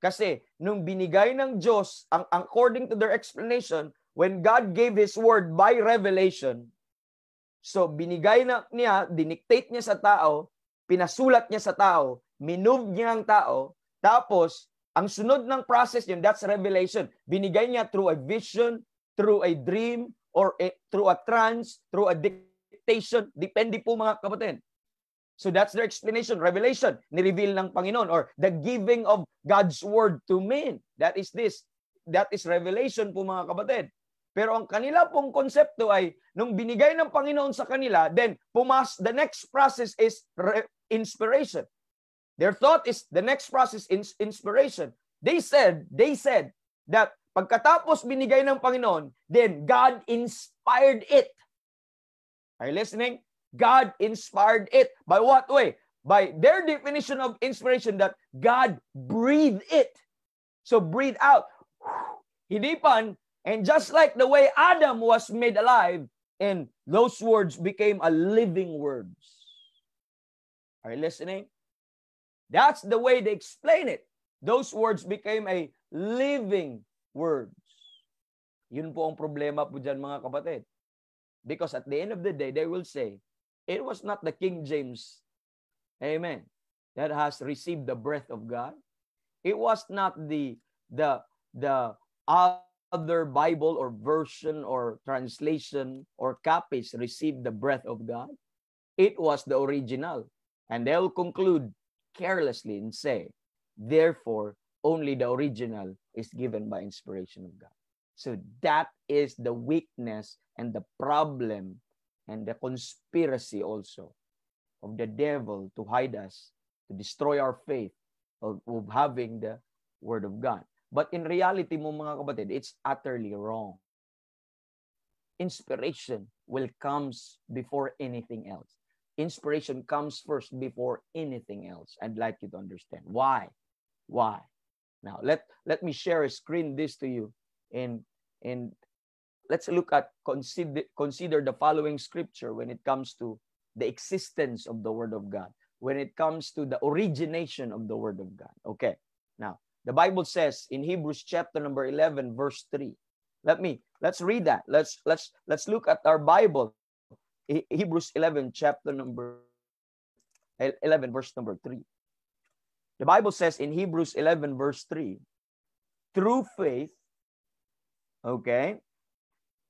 Kasi nung binigay ng Diyos, ang, according to their explanation, when God gave His word by revelation, so binigay na niya, dinictate niya sa tao, pinasulat niya sa tao, minove niya ang tao, tapos ang sunod ng process yun, that's revelation. Binigay niya through a vision, through a dream, or a, through a trance, through a dictation. Depende po mga kapatid. So that's their explanation. Revelation, ni-reveal ng Panginoon or the giving of God's word to men. That is this. That is revelation po mga kapatid. Pero ang kanila pong konsepto ay nung binigay ng Panginoon sa kanila, then pumas the next process is re- inspiration. Their thought is, the next process is inspiration. They said, they said that pagkatapos binigay ng Panginoon, then God inspired it. Are you listening? God inspired it. By what way? By their definition of inspiration that God breathed it. So breathe out. Hinipan. And just like the way Adam was made alive, and those words became a living words. Are you listening? That's the way they explain it. Those words became a living words. Yun po ang problema po dyan mga kapatid. Because at the end of the day, they will say, it was not the King James, amen, that has received the breath of God. It was not the, the, the other Bible or version or translation or copies received the breath of God. It was the original. And they'll conclude carelessly and say, therefore, only the original is given by inspiration of God. So that is the weakness and the problem and the conspiracy also of the devil to hide us, to destroy our faith of, of having the Word of God. But in reality mga kapatid, it's utterly wrong. Inspiration will comes before anything else. Inspiration comes first before anything else. I'd like you to understand why. Why? Now let let me share a screen this to you, and and let's look at consider consider the following scripture when it comes to the existence of the Word of God. When it comes to the origination of the Word of God. Okay. Now the Bible says in Hebrews chapter number eleven verse three. Let me let's read that. Let's let's let's look at our Bible Hebrews 11, chapter number 11, verse number 3. The Bible says in Hebrews 11, verse 3, through faith, okay,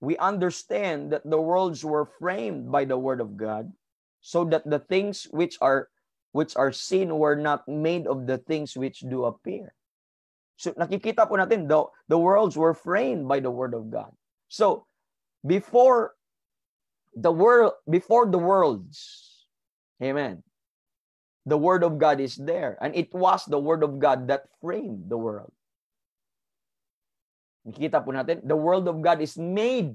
we understand that the worlds were framed by the word of God, so that the things which are which are seen were not made of the things which do appear. So nakikita po natin, the, the worlds were framed by the word of God. So, before the world before the worlds amen the word of god is there and it was the word of god that framed the world Nakikita po natin, the world of God is made.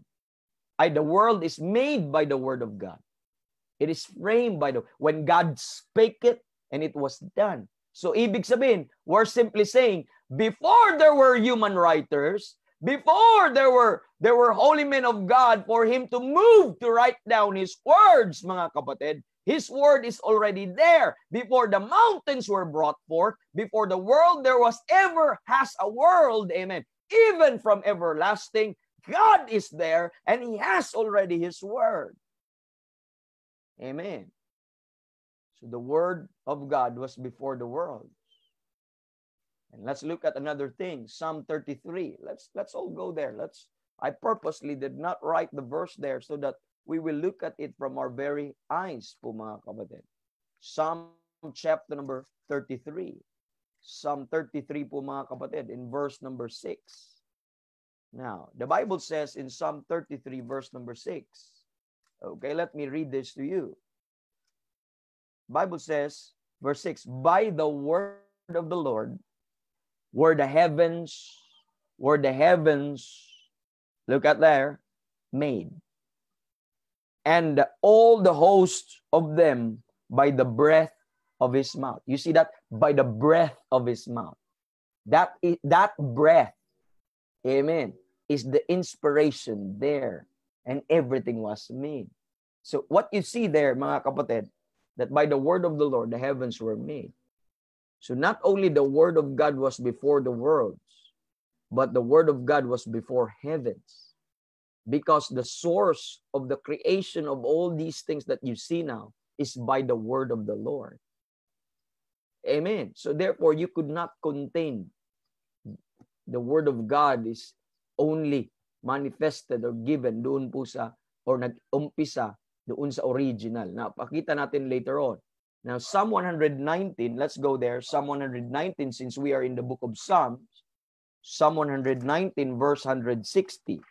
I the world is made by the word of God. It is framed by the, when God spake it and it was done. So ibig sabihin, we're simply saying, before there were human writers, before there were there were holy men of God for him to move to write down his words, mga kapatid. His word is already there before the mountains were brought forth, before the world there was ever has a world. Amen. Even from everlasting, God is there and he has already his word. Amen. So the word of God was before the world. And let's look at another thing, Psalm 33. Let's let's all go there. Let's I purposely did not write the verse there so that we will look at it from our very eyes po mga kapatid. Psalm chapter number 33. Psalm 33 po mga kapatid in verse number 6. Now, the Bible says in Psalm 33 verse number 6. Okay, let me read this to you. Bible says, verse 6, By the word of the Lord were the heavens, were the heavens Look at there, made. And all the hosts of them by the breath of his mouth. You see that? By the breath of his mouth. that that breath, amen, is the inspiration there. And everything was made. So what you see there, mga kapatid, that by the word of the Lord, the heavens were made. So not only the word of God was before the world, but the word of God was before heavens because the source of the creation of all these things that you see now is by the word of the Lord. Amen. So therefore, you could not contain the word of God is only manifested or given doon po sa or nag-umpisa doon sa original. Now, pakita natin later on. Now, Psalm 119, let's go there. Psalm 119, since we are in the book of Psalms, Psalm 119, verse 160.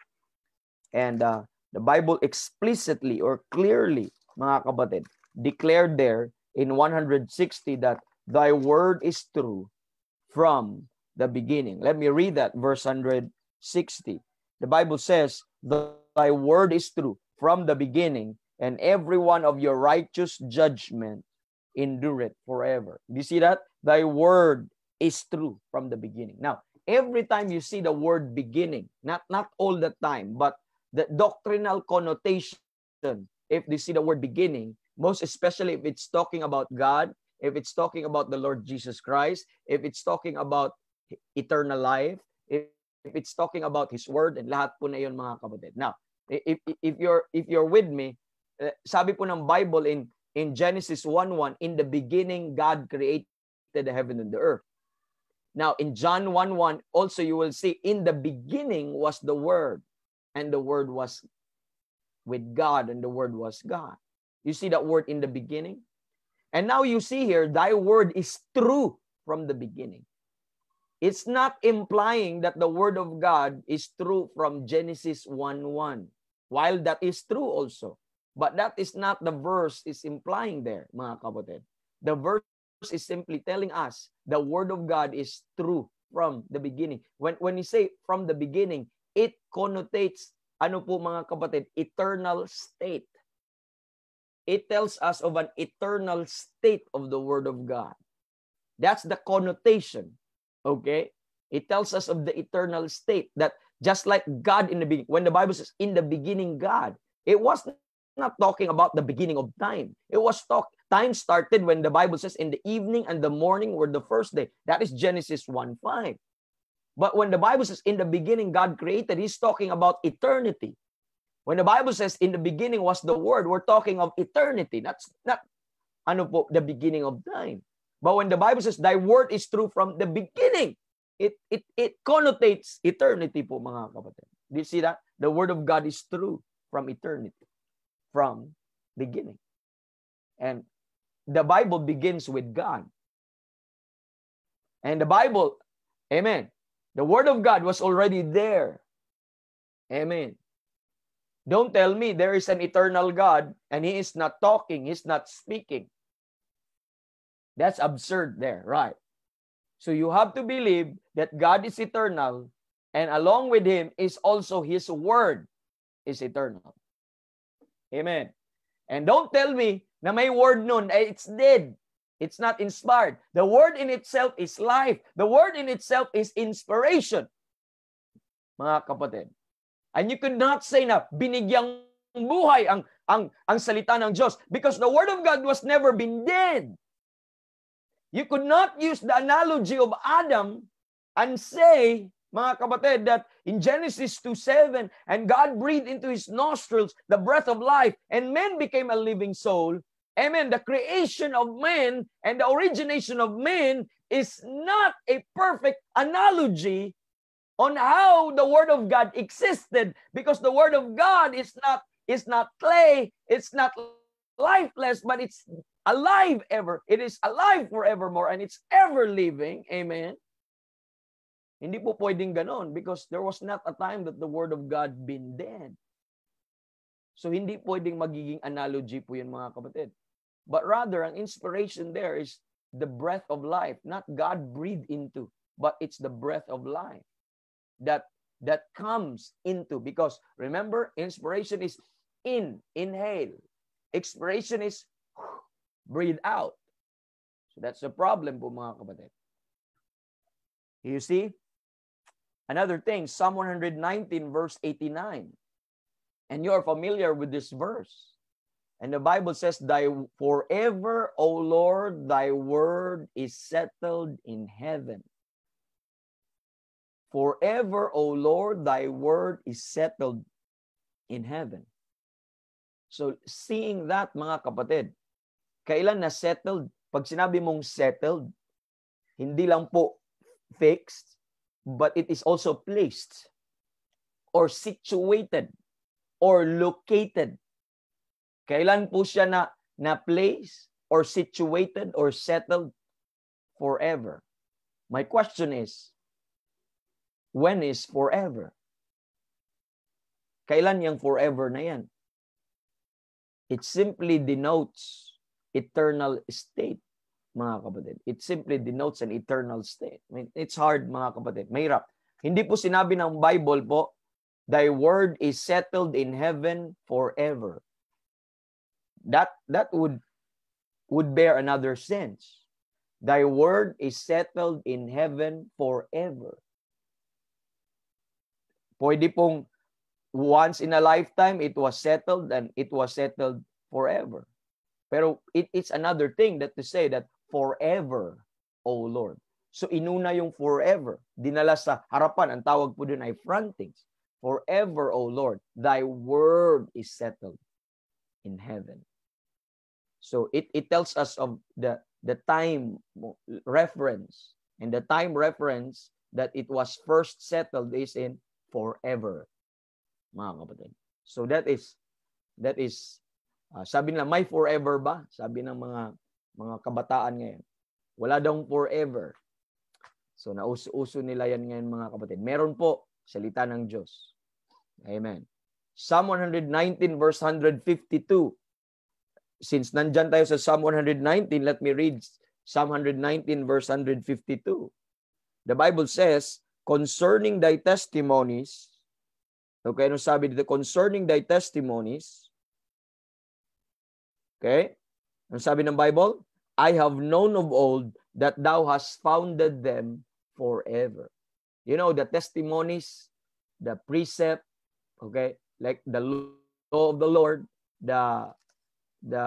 And uh, the Bible explicitly or clearly, mga kapatid, declared there in 160 that thy word is true from the beginning. Let me read that, verse 160. The Bible says, Thy word is true from the beginning, and every one of your righteous judgment it forever. Do you see that? Thy word is true from the beginning. Now, every time you see the word beginning, not, not all the time, but the doctrinal connotation, if you see the word beginning, most especially if it's talking about God, if it's talking about the Lord Jesus Christ, if it's talking about eternal life, if, it's talking about His Word, and lahat po na yun mga kapatid. Now, if, if, you're, if you're with me, eh, sabi po ng Bible in, in Genesis 1.1, in the beginning, God created the heaven and the earth. Now, in John 1 1, also you will see, in the beginning was the Word, and the Word was with God, and the Word was God. You see that word in the beginning? And now you see here, thy word is true from the beginning. It's not implying that the word of God is true from Genesis 1 1, while that is true also. But that is not the verse is implying there, mga kapatid. The verse is simply telling us the word of God is true from the beginning. When when we say from the beginning, it connotates ano po mga kapatid, eternal state. It tells us of an eternal state of the word of God. That's the connotation. Okay? It tells us of the eternal state that just like God in the beginning, when the Bible says in the beginning God, it was not talking about the beginning of time. It was talk time started when the Bible says in the evening and the morning were the first day. That is Genesis 1 5. But when the Bible says in the beginning God created, he's talking about eternity. When the Bible says in the beginning was the word, we're talking of eternity. That's not ano po, the beginning of time. But when the Bible says thy word is true from the beginning, it it it connotates eternity po mga kapatid. Do you see that? The word of God is true from eternity from beginning. And the Bible begins with God. And the Bible, amen, the Word of God was already there. Amen. Don't tell me there is an eternal God and He is not talking, He's not speaking. That's absurd, there, right? So you have to believe that God is eternal and along with Him is also His Word is eternal. Amen. And don't tell me na may word nun, eh, it's dead. It's not inspired. The word in itself is life. The word in itself is inspiration. Mga kapatid. And you could not say na binigyang buhay ang ang ang salita ng Diyos because the word of God was never been dead. You could not use the analogy of Adam and say mga kapatid, that in Genesis 2.7, and God breathed into his nostrils the breath of life, and man became a living soul. Amen. The creation of man and the origination of man is not a perfect analogy on how the word of God existed because the word of God is not is not clay, it's not lifeless, but it's alive ever. It is alive forevermore and it's ever living. Amen. Hindi po pwedeng ganon because there was not a time that the Word of God been dead. So hindi pwedeng magiging analogy po yun mga kapatid. But rather, ang inspiration there is the breath of life, not God breathed into, but it's the breath of life that that comes into because remember inspiration is in inhale expiration is breathe out so that's the problem po mga kapatid you see Another thing, Psalm 119 verse 89. And you're familiar with this verse. And the Bible says, Thy forever, O Lord, thy word is settled in heaven. Forever, O Lord, thy word is settled in heaven. So seeing that, mga kapatid, kailan na settled? Pag sinabi mong settled, hindi lang po fixed, but it is also placed or situated or located. Kailan po siya na, na place or situated or settled forever? My question is, when is forever? Kailan yung forever na yan? It simply denotes eternal state mga kapatid. It simply denotes an eternal state. I mean, it's hard, mga kapatid. Mahirap. Hindi po sinabi ng Bible po, Thy word is settled in heaven forever. That, that would, would bear another sense. Thy word is settled in heaven forever. Pwede pong once in a lifetime, it was settled and it was settled forever. Pero it, it's another thing that to say that forever, O Lord. So inuna yung forever, dinala sa harapan. Ang tawag po dun ay frontings. Forever, O Lord, thy word is settled in heaven. So it, it tells us of the, the time reference. And the time reference that it was first settled is in forever. Mga kapatid. So that is, that is, uh, sabi nila, may forever ba? Sabi ng mga mga kabataan ngayon. Wala daw forever. So nauso-uso nila yan ngayon mga kapatid. Meron po salita ng Diyos. Amen. Psalm 119 verse 152. Since nandyan tayo sa Psalm 119, let me read Psalm 119 verse 152. The Bible says, concerning thy testimonies, okay, ano sabi dito? Concerning thy testimonies, okay, ano sabi ng Bible? I have known of old that thou hast founded them forever. You know, the testimonies, the precept, okay, like the law of the Lord, the the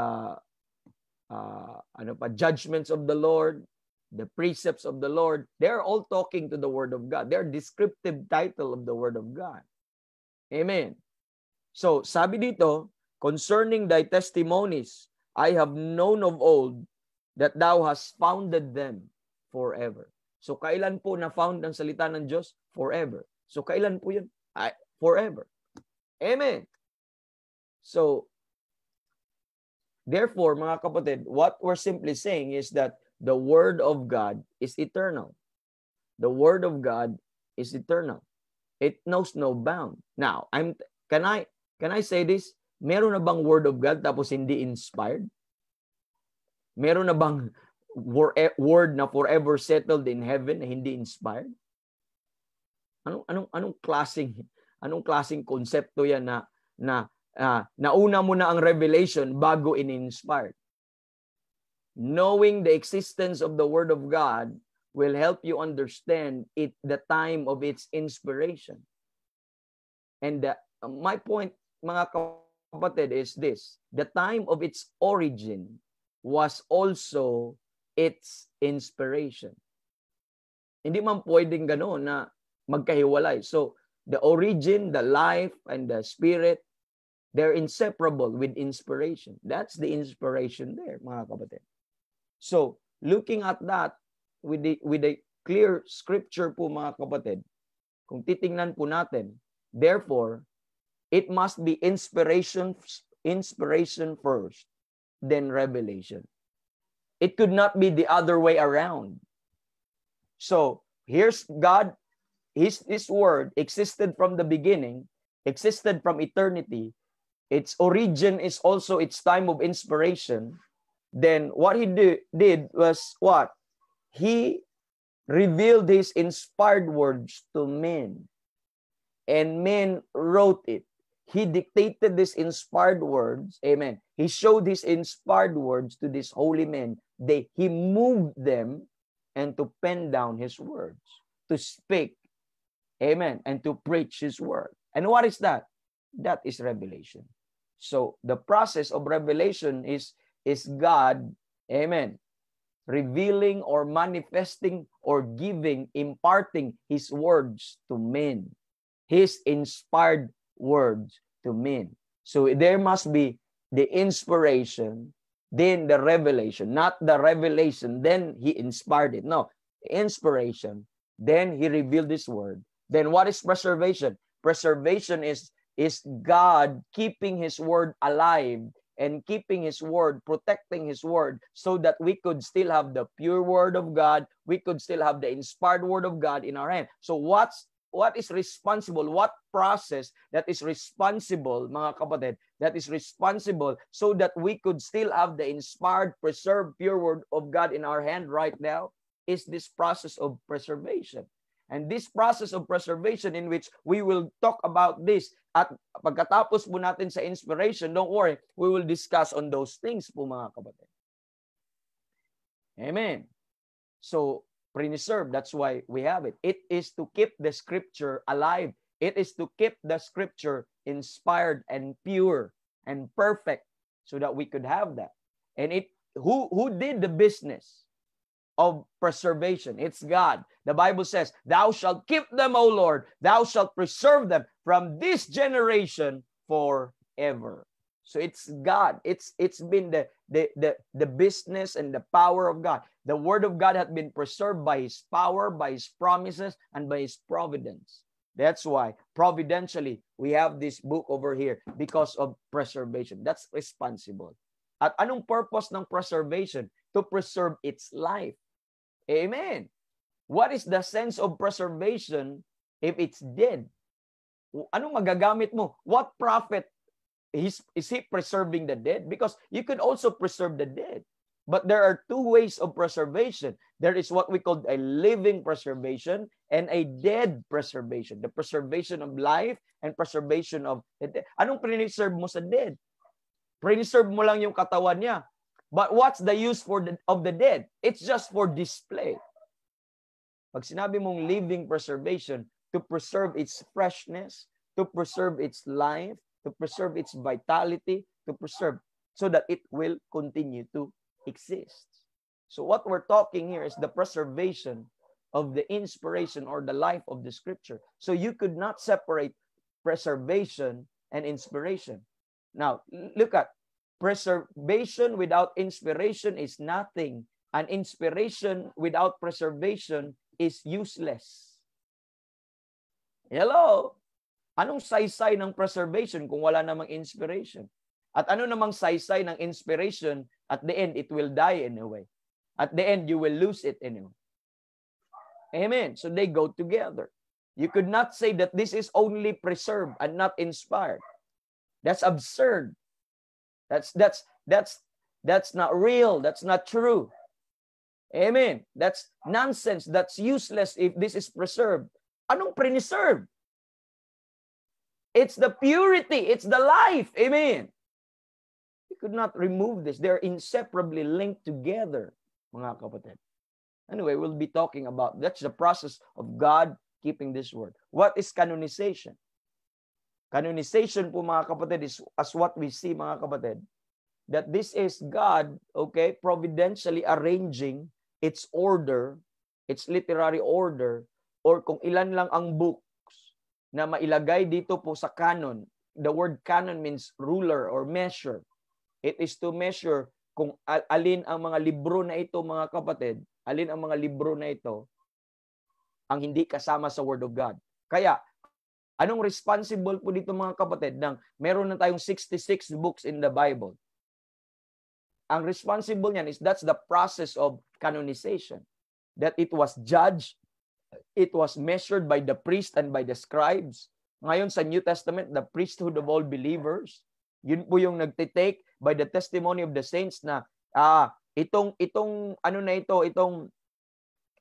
uh, ano pa, judgments of the Lord, the precepts of the Lord, they're all talking to the Word of God. They're descriptive title of the Word of God. Amen. So, sabi dito, concerning thy testimonies, I have known of old that thou hast founded them forever. So kailan po na-found ang salita ng Diyos? Forever. So kailan po yun? Ay, forever. Amen. So, therefore, mga kapatid, what we're simply saying is that the Word of God is eternal. The Word of God is eternal. It knows no bound. Now, I'm can I can I say this? Meron na bang Word of God tapos hindi inspired? Meron na bang eh, word na forever settled in heaven na hindi inspired? Anong anong anong klasing anong klasing konsepto 'yan na na uh, nauna mo na ang revelation bago in-inspired? Knowing the existence of the word of God will help you understand it the time of its inspiration. And the, uh, my point mga kapatid is this, the time of its origin was also its inspiration. Hindi man pwedeng gano'n na magkahiwalay. So, the origin, the life, and the spirit, they're inseparable with inspiration. That's the inspiration there, mga kapatid. So, looking at that with the, with a clear scripture po, mga kapatid, kung titingnan po natin, therefore, it must be inspiration inspiration first than revelation. It could not be the other way around. So here's God, His, His Word existed from the beginning, existed from eternity. Its origin is also its time of inspiration. Then what He do, did was what? He revealed His inspired words to men, and men wrote it. He dictated these inspired words. Amen. He showed these inspired words to these holy men. They, he moved them and to pen down his words, to speak. Amen. And to preach his word. And what is that? That is revelation. So the process of revelation is, is God, amen, revealing or manifesting or giving, imparting his words to men, his inspired words to mean. So there must be the inspiration, then the revelation, not the revelation, then he inspired it. No, inspiration, then he revealed his word. Then what is preservation? Preservation is, is God keeping his word alive and keeping his word, protecting his word, so that we could still have the pure word of God, we could still have the inspired word of God in our hand. So what's what is responsible, what process that is responsible, mga kapatid, that is responsible so that we could still have the inspired, preserved, pure word of God in our hand right now is this process of preservation. And this process of preservation in which we will talk about this at pagkatapos po natin sa inspiration, don't worry, we will discuss on those things po mga kapatid. Amen. So, preserved. That's why we have it. It is to keep the scripture alive. It is to keep the scripture inspired and pure and perfect so that we could have that. And it who who did the business of preservation? It's God. The Bible says, "Thou shalt keep them, O Lord. Thou shalt preserve them from this generation forever." So it's God. It's it's been the the the, the business and the power of God. The Word of God had been preserved by His power, by His promises, and by His providence. That's why, providentially, we have this book over here because of preservation. That's responsible. At anong purpose ng preservation? To preserve its life. Amen. What is the sense of preservation if it's dead? Anong magagamit mo? What profit is, is he preserving the dead? Because you could also preserve the dead. But there are two ways of preservation. There is what we call a living preservation and a dead preservation. The preservation of life and preservation of the dead. Anong preserve mo sa dead? Preserve mo lang yung katawan niya. But what's the use for the, of the dead? It's just for display. Pag sinabi mong living preservation, to preserve its freshness, to preserve its life, to preserve its vitality, to preserve so that it will continue to exists. So what we're talking here is the preservation of the inspiration or the life of the scripture. So you could not separate preservation and inspiration. Now, look at preservation without inspiration is nothing, and inspiration without preservation is useless. Hello? Anong saysay ng preservation kung wala namang inspiration? At ano namang saysay ng inspiration, at the end, it will die anyway. At the end, you will lose it anyway. Amen. So they go together. You could not say that this is only preserved and not inspired. That's absurd. That's that's that's that's not real. That's not true. Amen. That's nonsense. That's useless if this is preserved. Anong preserved? It's the purity. It's the life. Amen. You could not remove this. They're inseparably linked together, mga kapatid. Anyway, we'll be talking about that's the process of God keeping this word. What is canonization? Canonization po mga kapatid is as what we see mga kapatid that this is God, okay, providentially arranging its order, its literary order or kung ilan lang ang books na mailagay dito po sa canon. The word canon means ruler or measure. It is to measure kung alin ang mga libro na ito, mga kapatid, alin ang mga libro na ito ang hindi kasama sa Word of God. Kaya, anong responsible po dito mga kapatid ng meron na tayong 66 books in the Bible? Ang responsible niyan is that's the process of canonization. That it was judged, it was measured by the priest and by the scribes. Ngayon sa New Testament, the priesthood of all believers, yun po yung nagtitake by the testimony of the saints na ah, itong itong ano na ito, itong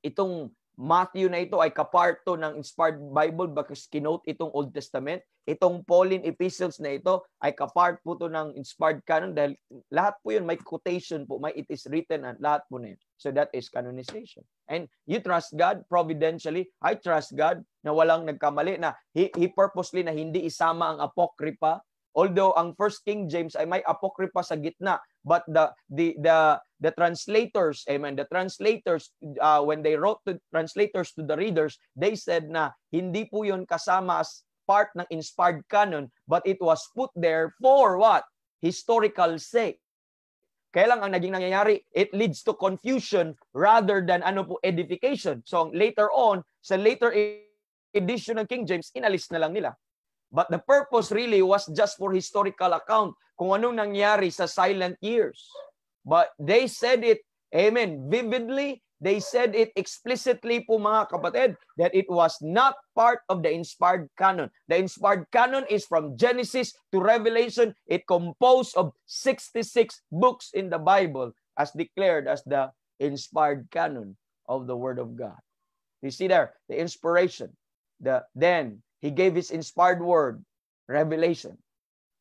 itong Matthew na ito ay kaparto ng inspired Bible because kinote itong Old Testament. Itong Pauline epistles na ito ay kapart po to ng inspired canon dahil lahat po yun may quotation po, may it is written at lahat po na yun. So that is canonization. And you trust God providentially. I trust God na walang nagkamali na he, he purposely na hindi isama ang apokripa Although ang first King James ay may apocrypha sa gitna, but the the the the translators, amen, the translators uh, when they wrote to translators to the readers, they said na hindi po 'yon kasama as part ng inspired canon, but it was put there for what? Historical sake. Kaya lang ang naging nangyayari, it leads to confusion rather than ano po, edification. So later on, sa later e-, edition ng King James, inalis na lang nila. But the purpose really was just for historical account kung anong nangyari sa silent years. But they said it, amen, vividly. They said it explicitly po mga kapatid that it was not part of the inspired canon. The inspired canon is from Genesis to Revelation. It composed of 66 books in the Bible as declared as the inspired canon of the Word of God. You see there, the inspiration, the then He gave His inspired word, revelation.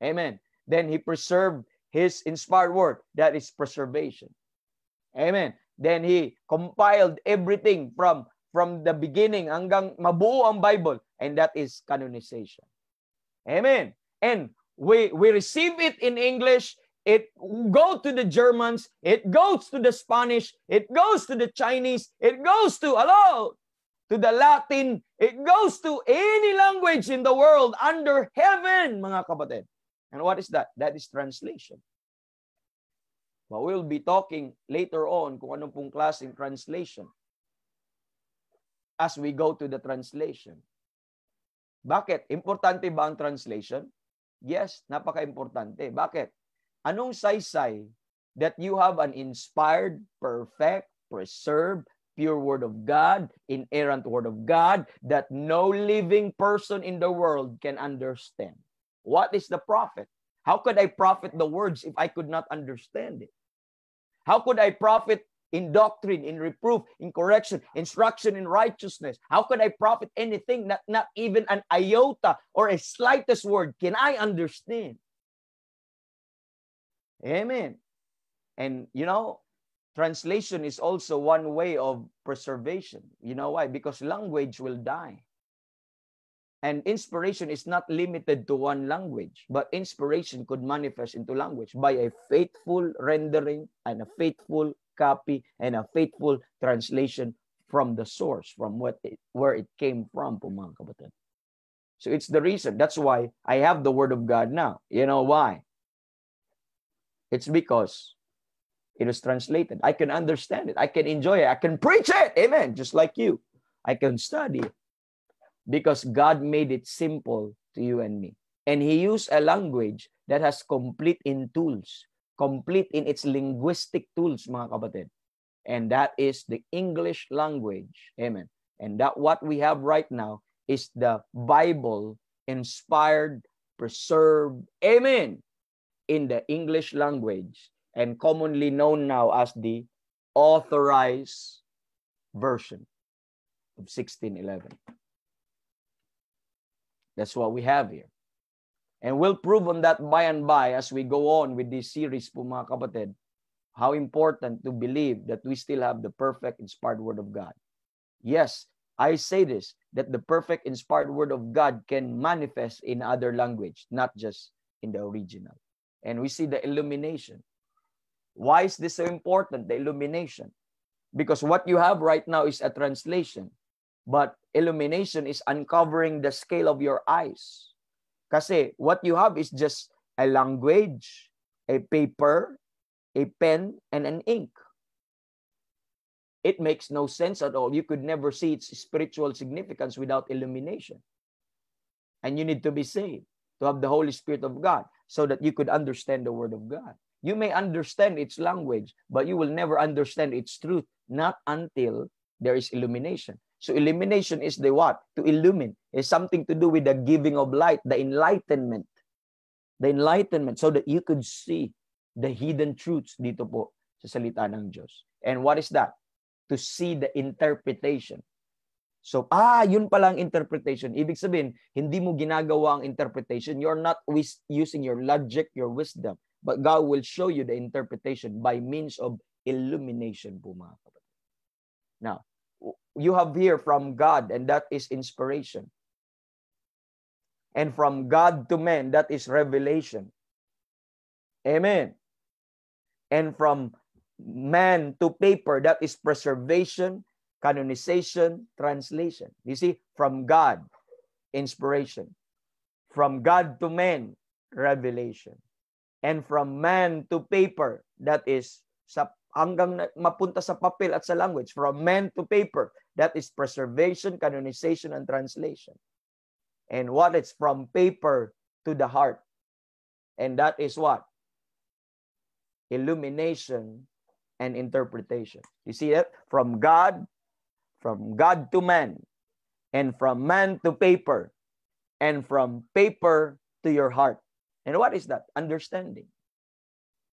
Amen. Then He preserved His inspired word. That is preservation. Amen. Then He compiled everything from, from the beginning hanggang mabuo ang Bible. And that is canonization. Amen. And we, we receive it in English. It go to the Germans. It goes to the Spanish. It goes to the Chinese. It goes to, hello, to the Latin. It goes to any language in the world under heaven, mga kapatid. And what is that? That is translation. But we'll be talking later on kung anong pong klaseng translation as we go to the translation. Bakit? Importante ba ang translation? Yes, napaka-importante. Bakit? Anong saysay that you have an inspired, perfect, preserved, pure word of God, inerrant word of God that no living person in the world can understand. What is the prophet? How could I profit the words if I could not understand it? How could I profit in doctrine, in reproof, in correction, instruction in righteousness? How could I profit anything that not even an iota or a slightest word can I understand? Amen. And you know, translation is also one way of preservation. You know why? Because language will die. And inspiration is not limited to one language, but inspiration could manifest into language by a faithful rendering and a faithful copy and a faithful translation from the source, from what it, where it came from, po So it's the reason. That's why I have the Word of God now. You know why? It's because it is translated. I can understand it. I can enjoy it. I can preach it. Amen. Just like you. I can study it. Because God made it simple to you and me. And He used a language that has complete in tools, complete in its linguistic tools, mga kapatid. And that is the English language. Amen. And that what we have right now is the Bible inspired, preserved, amen, in the English language and commonly known now as the authorized version of 1611. That's what we have here. And we'll prove on that by and by as we go on with this series po kapatid, how important to believe that we still have the perfect inspired Word of God. Yes, I say this, that the perfect inspired Word of God can manifest in other language, not just in the original. And we see the illumination why is this so important? The illumination. Because what you have right now is a translation. But illumination is uncovering the scale of your eyes. Kasi what you have is just a language, a paper, a pen, and an ink. It makes no sense at all. You could never see its spiritual significance without illumination. And you need to be saved to have the Holy Spirit of God so that you could understand the Word of God. You may understand its language, but you will never understand its truth, not until there is illumination. So illumination is the what? To illumine. is something to do with the giving of light, the enlightenment. The enlightenment so that you could see the hidden truths dito po sa salita ng Diyos. And what is that? To see the interpretation. So, ah, yun pala ang interpretation. Ibig sabihin, hindi mo ginagawa ang interpretation. You're not using your logic, your wisdom. But God will show you the interpretation by means of illumination po mga kapatid. Now, you have here from God and that is inspiration. And from God to man, that is revelation. Amen. And from man to paper, that is preservation, canonization, translation. You see, from God, inspiration. From God to man, revelation and from man to paper that is sa hanggang mapunta sa papel at sa language from man to paper that is preservation canonization and translation and what is from paper to the heart and that is what illumination and interpretation you see that from god from god to man and from man to paper and from paper to your heart And what is that? Understanding.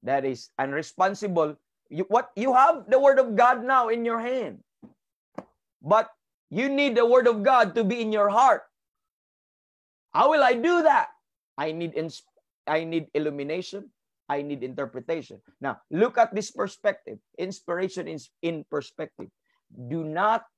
That is unresponsible. You, what you have the word of God now in your hand. But you need the word of God to be in your heart. How will I do that? I need ins- I need illumination. I need interpretation. Now, look at this perspective. Inspiration is in perspective. Do not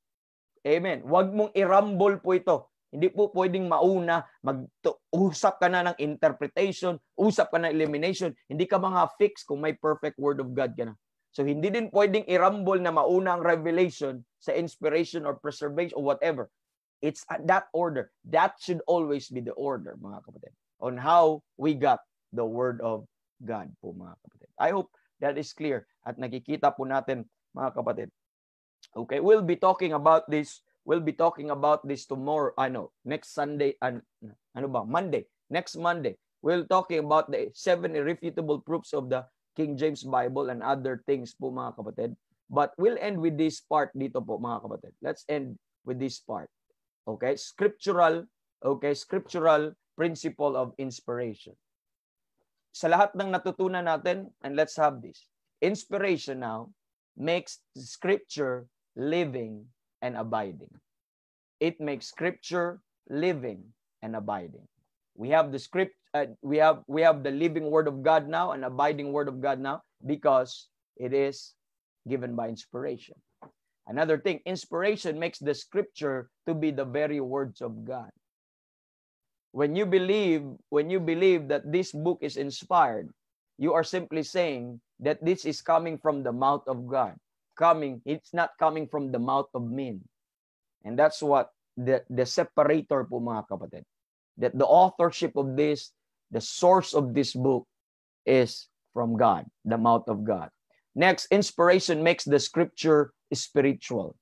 Amen. Huwag mong irambol po ito. Hindi po pwedeng mauna, mag usap ka na ng interpretation, usap ka na ng elimination. Hindi ka mga fix kung may perfect word of God ka na. So hindi din pwedeng irambol na mauna ang revelation sa inspiration or preservation or whatever. It's that order. That should always be the order, mga kapatid, on how we got the word of God po, mga kapatid. I hope that is clear at nakikita po natin, mga kapatid. Okay, we'll be talking about this We'll be talking about this tomorrow. I know next Sunday and ano ba? Monday. Next Monday. We'll talking about the seven irrefutable proofs of the King James Bible and other things po mga kapatid. But we'll end with this part dito po mga kapatid. Let's end with this part. Okay? Scriptural, okay? Scriptural principle of inspiration. Sa lahat ng natutunan natin, and let's have this. Inspiration now makes scripture living and abiding. It makes scripture living and abiding. We have the script, uh, we have we have the living word of God now and abiding word of God now because it is given by inspiration. Another thing, inspiration makes the scripture to be the very words of God. When you believe, when you believe that this book is inspired, you are simply saying that this is coming from the mouth of God coming, it's not coming from the mouth of men. And that's what the, the separator po mga kapatid. That the authorship of this, the source of this book is from God, the mouth of God. Next, inspiration makes the scripture spiritual.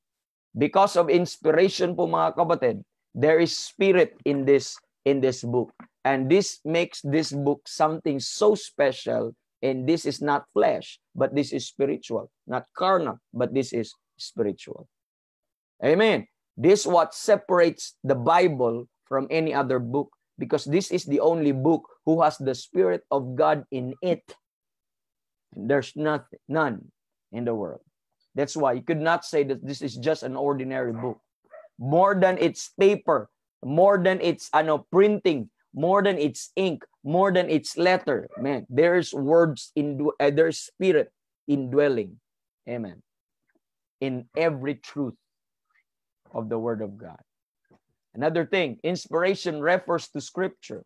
Because of inspiration po mga kapatid, there is spirit in this in this book. And this makes this book something so special and this is not flesh, but this is spiritual. Not carnal, but this is spiritual. Amen. This what separates the Bible from any other book because this is the only book who has the spirit of God in it. And there's nothing, none in the world. That's why you could not say that this is just an ordinary book. More than its paper, more than its ano printing, more than its ink, more than its letter. Man, there's words in uh, eh, there's spirit indwelling. Amen. In every truth of the word of God. Another thing, inspiration refers to scripture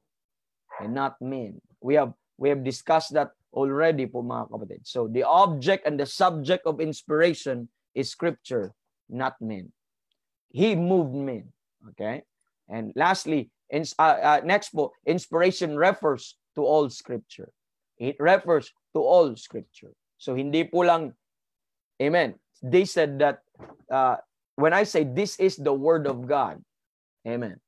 and not men. We have we have discussed that already po mga kapatid. So the object and the subject of inspiration is scripture, not men. He moved men. Okay? And lastly, And uh, uh, next po, inspiration refers to all scripture. It refers to all scripture. So hindi po lang, amen. They said that, uh, when I say this is the word of God, amen.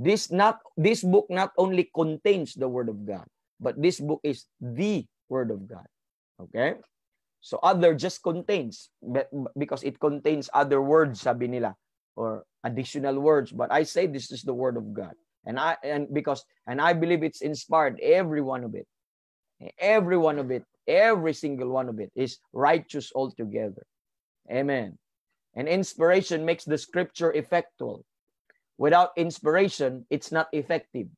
This not this book not only contains the word of God, but this book is the word of God. Okay? So other just contains because it contains other words sabi nila. or additional words, but I say this is the word of God. And I and because and I believe it's inspired, every one of it. Every one of it, every single one of it is righteous altogether. Amen. And inspiration makes the scripture effectual. Without inspiration, it's not effective.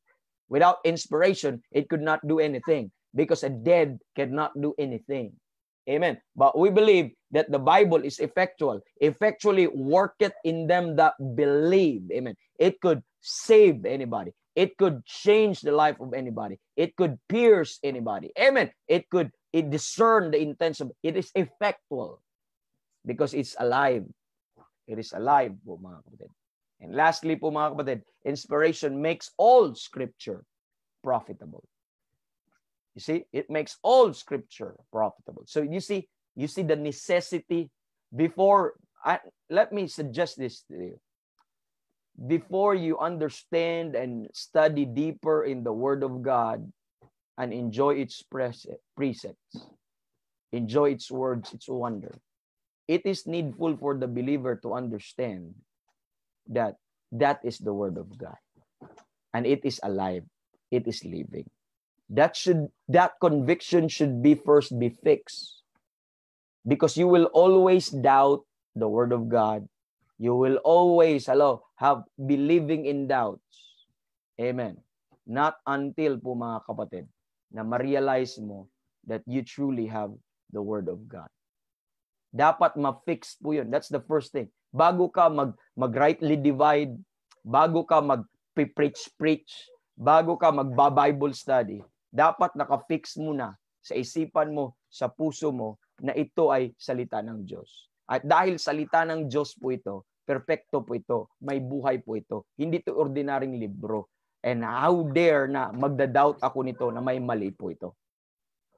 Without inspiration, it could not do anything because a dead cannot do anything. Amen. But we believe that the Bible is effectual, effectually worketh in them that believe. Amen. It could save anybody. It could change the life of anybody. It could pierce anybody. Amen. It could it discern the intents of it is effectual because it's alive. It is alive po mga kapatid. And lastly po mga kapatid, inspiration makes all scripture profitable. You see, it makes all scripture profitable. So you see, you see the necessity before I, let me suggest this to you. Before you understand and study deeper in the Word of God and enjoy its precepts, enjoy its words, its wonder, it is needful for the believer to understand that that is the Word of God and it is alive, it is living. That should that conviction should be first be fixed because you will always doubt the word of God. You will always hello, have believing in doubts. Amen. Not until po mga kapatid na ma-realize mo that you truly have the word of God. Dapat ma-fix po yun. That's the first thing. Bago ka mag, mag-rightly divide, bago ka mag-preach-preach, bago ka magba-Bible study, dapat naka-fix muna sa isipan mo, sa puso mo, na ito ay salita ng Diyos. At dahil salita ng Diyos po ito, perpekto po ito, may buhay po ito. Hindi ito ordinaryong libro. And how dare na magda-doubt ako nito na may mali po ito.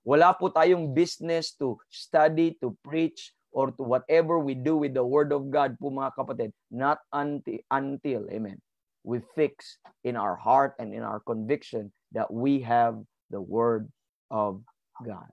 Wala po tayong business to study, to preach, or to whatever we do with the Word of God po mga kapatid. Not until, until amen, we fix in our heart and in our conviction that we have the Word of God.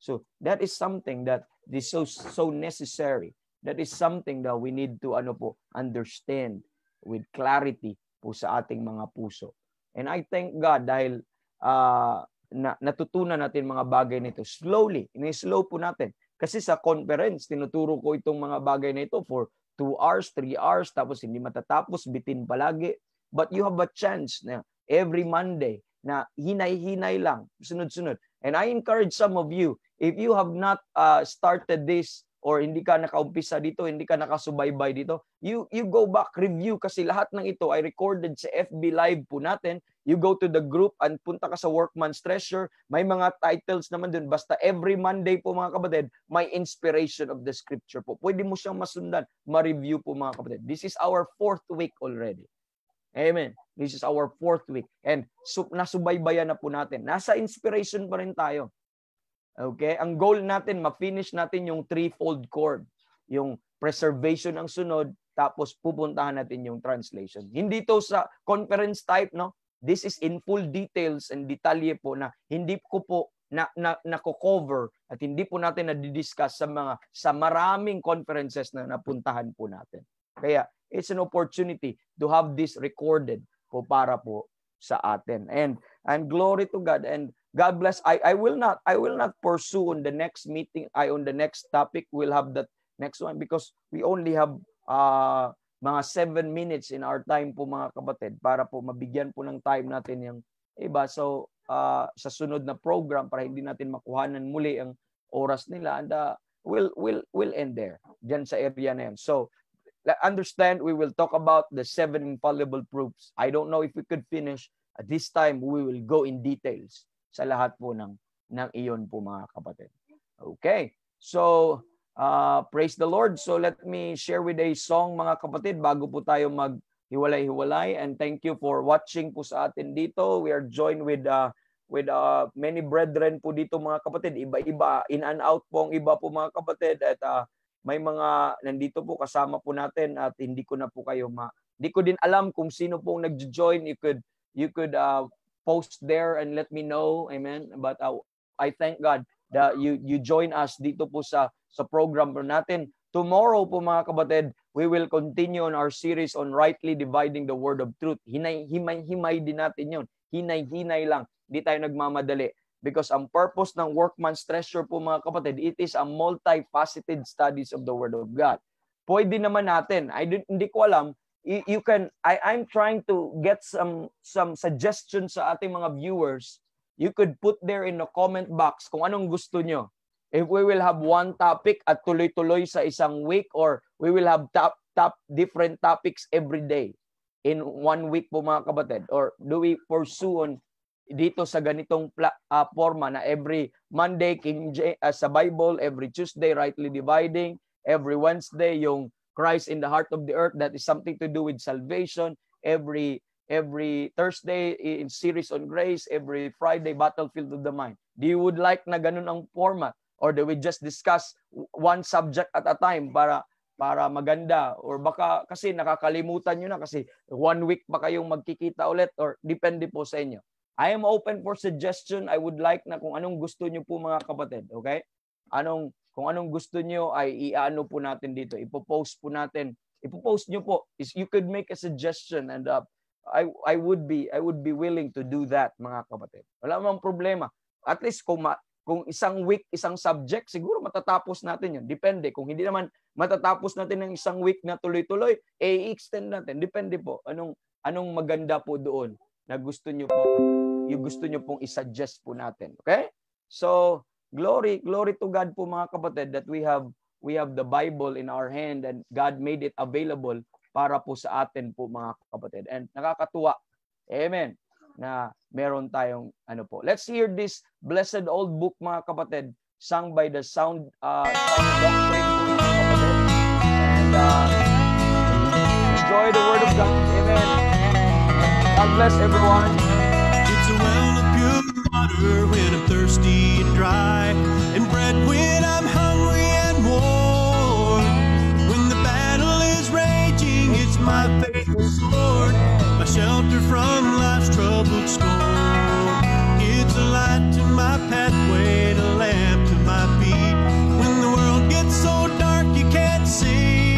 So that is something that is so so necessary. That is something that we need to ano po understand with clarity po sa ating mga puso. And I thank God dahil uh, na, natutunan natin mga bagay nito slowly. Ini-slow po natin. Kasi sa conference, tinuturo ko itong mga bagay na ito for 2 hours, 3 hours, tapos hindi matatapos, bitin palagi. But you have a chance na every Monday na hinay-hinay lang, sunod-sunod. And I encourage some of you If you have not uh, started this or hindi ka nakaumpisa dito, hindi ka nakasubaybay dito, you you go back review kasi lahat ng ito ay recorded sa FB Live po natin. You go to the group and punta ka sa Workman's Treasure. May mga titles naman dun. Basta every Monday po mga kapatid, may inspiration of the scripture po. Pwede mo siyang masundan, ma-review po mga kapatid. This is our fourth week already. Amen. This is our fourth week. And so, nasubaybayan na po natin. Nasa inspiration pa rin tayo. Okay? Ang goal natin, ma-finish natin yung threefold cord. Yung preservation ang sunod, tapos pupuntahan natin yung translation. Hindi to sa conference type, no? This is in full details and detalye po na hindi ko po na, na, nako-cover at hindi po natin na-discuss sa mga sa maraming conferences na napuntahan po natin. Kaya it's an opportunity to have this recorded po para po sa atin. And and glory to God and God bless. I, I will not I will not pursue on the next meeting. I on the next topic will have that next one because we only have uh, mga seven minutes in our time po mga kapatid para po mabigyan po ng time natin yung iba. So uh, sa sunod na program para hindi natin makuhanan muli ang oras nila and uh, will will we'll end there diyan sa area na yan. So understand we will talk about the seven infallible proofs. I don't know if we could finish. At this time, we will go in details sa lahat po ng, ng iyon po mga kapatid. Okay. So, uh, praise the Lord. So, let me share with a song mga kapatid bago po tayo maghiwalay-hiwalay. And thank you for watching po sa atin dito. We are joined with uh, with uh, many brethren po dito mga kapatid. Iba-iba, in and out po ang iba po mga kapatid. At uh, may mga nandito po kasama po natin at hindi ko na po kayo ma... Hindi ko din alam kung sino pong nag-join. You could, you could uh, post there and let me know. Amen. But uh, I thank God that you you join us dito po sa sa program natin. Tomorrow po mga kabatid, we will continue on our series on rightly dividing the word of truth. Hinay, himay, himay din natin yun. Hinay-hinay lang. Hindi tayo nagmamadali. Because ang purpose ng workman's treasure po mga kapatid, it is a multifaceted studies of the Word of God. Pwede naman natin, I don't, hindi ko alam you, you can I I'm trying to get some some suggestions sa ating mga viewers. You could put there in the comment box kung anong gusto nyo. If we will have one topic at tuloy-tuloy sa isang week or we will have top top different topics every day in one week po mga kabatid or do we pursue on dito sa ganitong pla- uh, forma na every Monday King J- uh, ah, sa Bible, every Tuesday rightly dividing, every Wednesday yung Christ in the heart of the earth that is something to do with salvation every every Thursday in series on grace every Friday battlefield of the mind do you would like na ganun ang format or do we just discuss one subject at a time para para maganda or baka kasi nakakalimutan niyo na kasi one week pa kayong magkikita ulit or depende po sa inyo I am open for suggestion I would like na kung anong gusto niyo po mga kapatid okay anong kung anong gusto niyo ay iano po natin dito. Ipo-post po natin. Ipo-post niyo po. Is You could make a suggestion and uh, I I would be I would be willing to do that mga kapatid. Wala mang problema. At least kung ma- kung isang week, isang subject, siguro matatapos natin 'yon. Depende. Kung hindi naman matatapos natin ng isang week na tuloy-tuloy, eh, extend natin. Depende po. Anong, anong maganda po doon na gusto nyo po, yung gusto nyo pong i-suggest po natin. Okay? So, glory glory to God po mga kapatid that we have we have the Bible in our hand and God made it available para po sa atin po mga kapatid. And nakakatuwa. Amen. Na meron tayong ano po. Let's hear this blessed old book mga kapatid sung by the sound uh sound doctrine And uh, enjoy the word of God. Amen. God bless everyone. water when I'm thirsty and dry, and bread when I'm hungry and worn. When the battle is raging, it's my faithful sword, my shelter from life's troubled storm. It's a light to my pathway, a lamp to my feet. When the world gets so dark you can't see,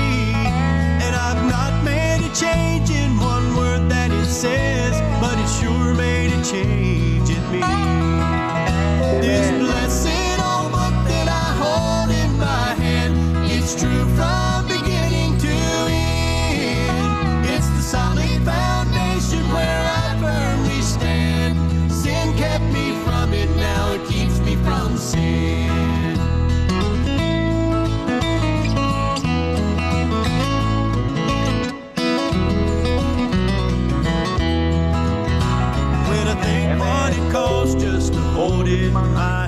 and I've not made a change in one word that it says, but it sure made a change in me. in my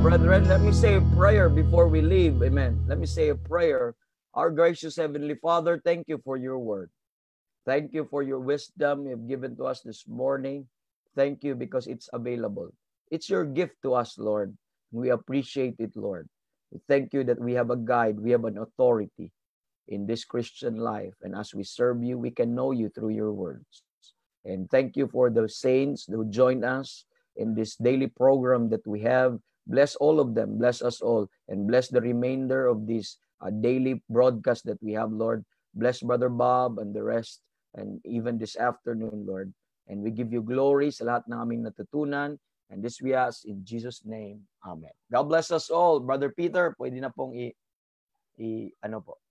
brethren, let me say a prayer before we leave. Amen. Let me say a prayer. Our gracious Heavenly Father, thank you for your word. Thank you for your wisdom you've given to us this morning. Thank you because it's available. It's your gift to us, Lord. We appreciate it, Lord. We thank you that we have a guide, we have an authority in this Christian life. And as we serve you, we can know you through your words. And thank you for the saints who join us in this daily program that we have. Bless all of them. Bless us all. And bless the remainder of this uh, daily broadcast that we have, Lord. Bless Brother Bob and the rest. And even this afternoon, Lord. And we give you glory sa lahat ng na aming natutunan. And this we ask in Jesus' name. Amen. God bless us all. Brother Peter, pwede na pong i, i ano po,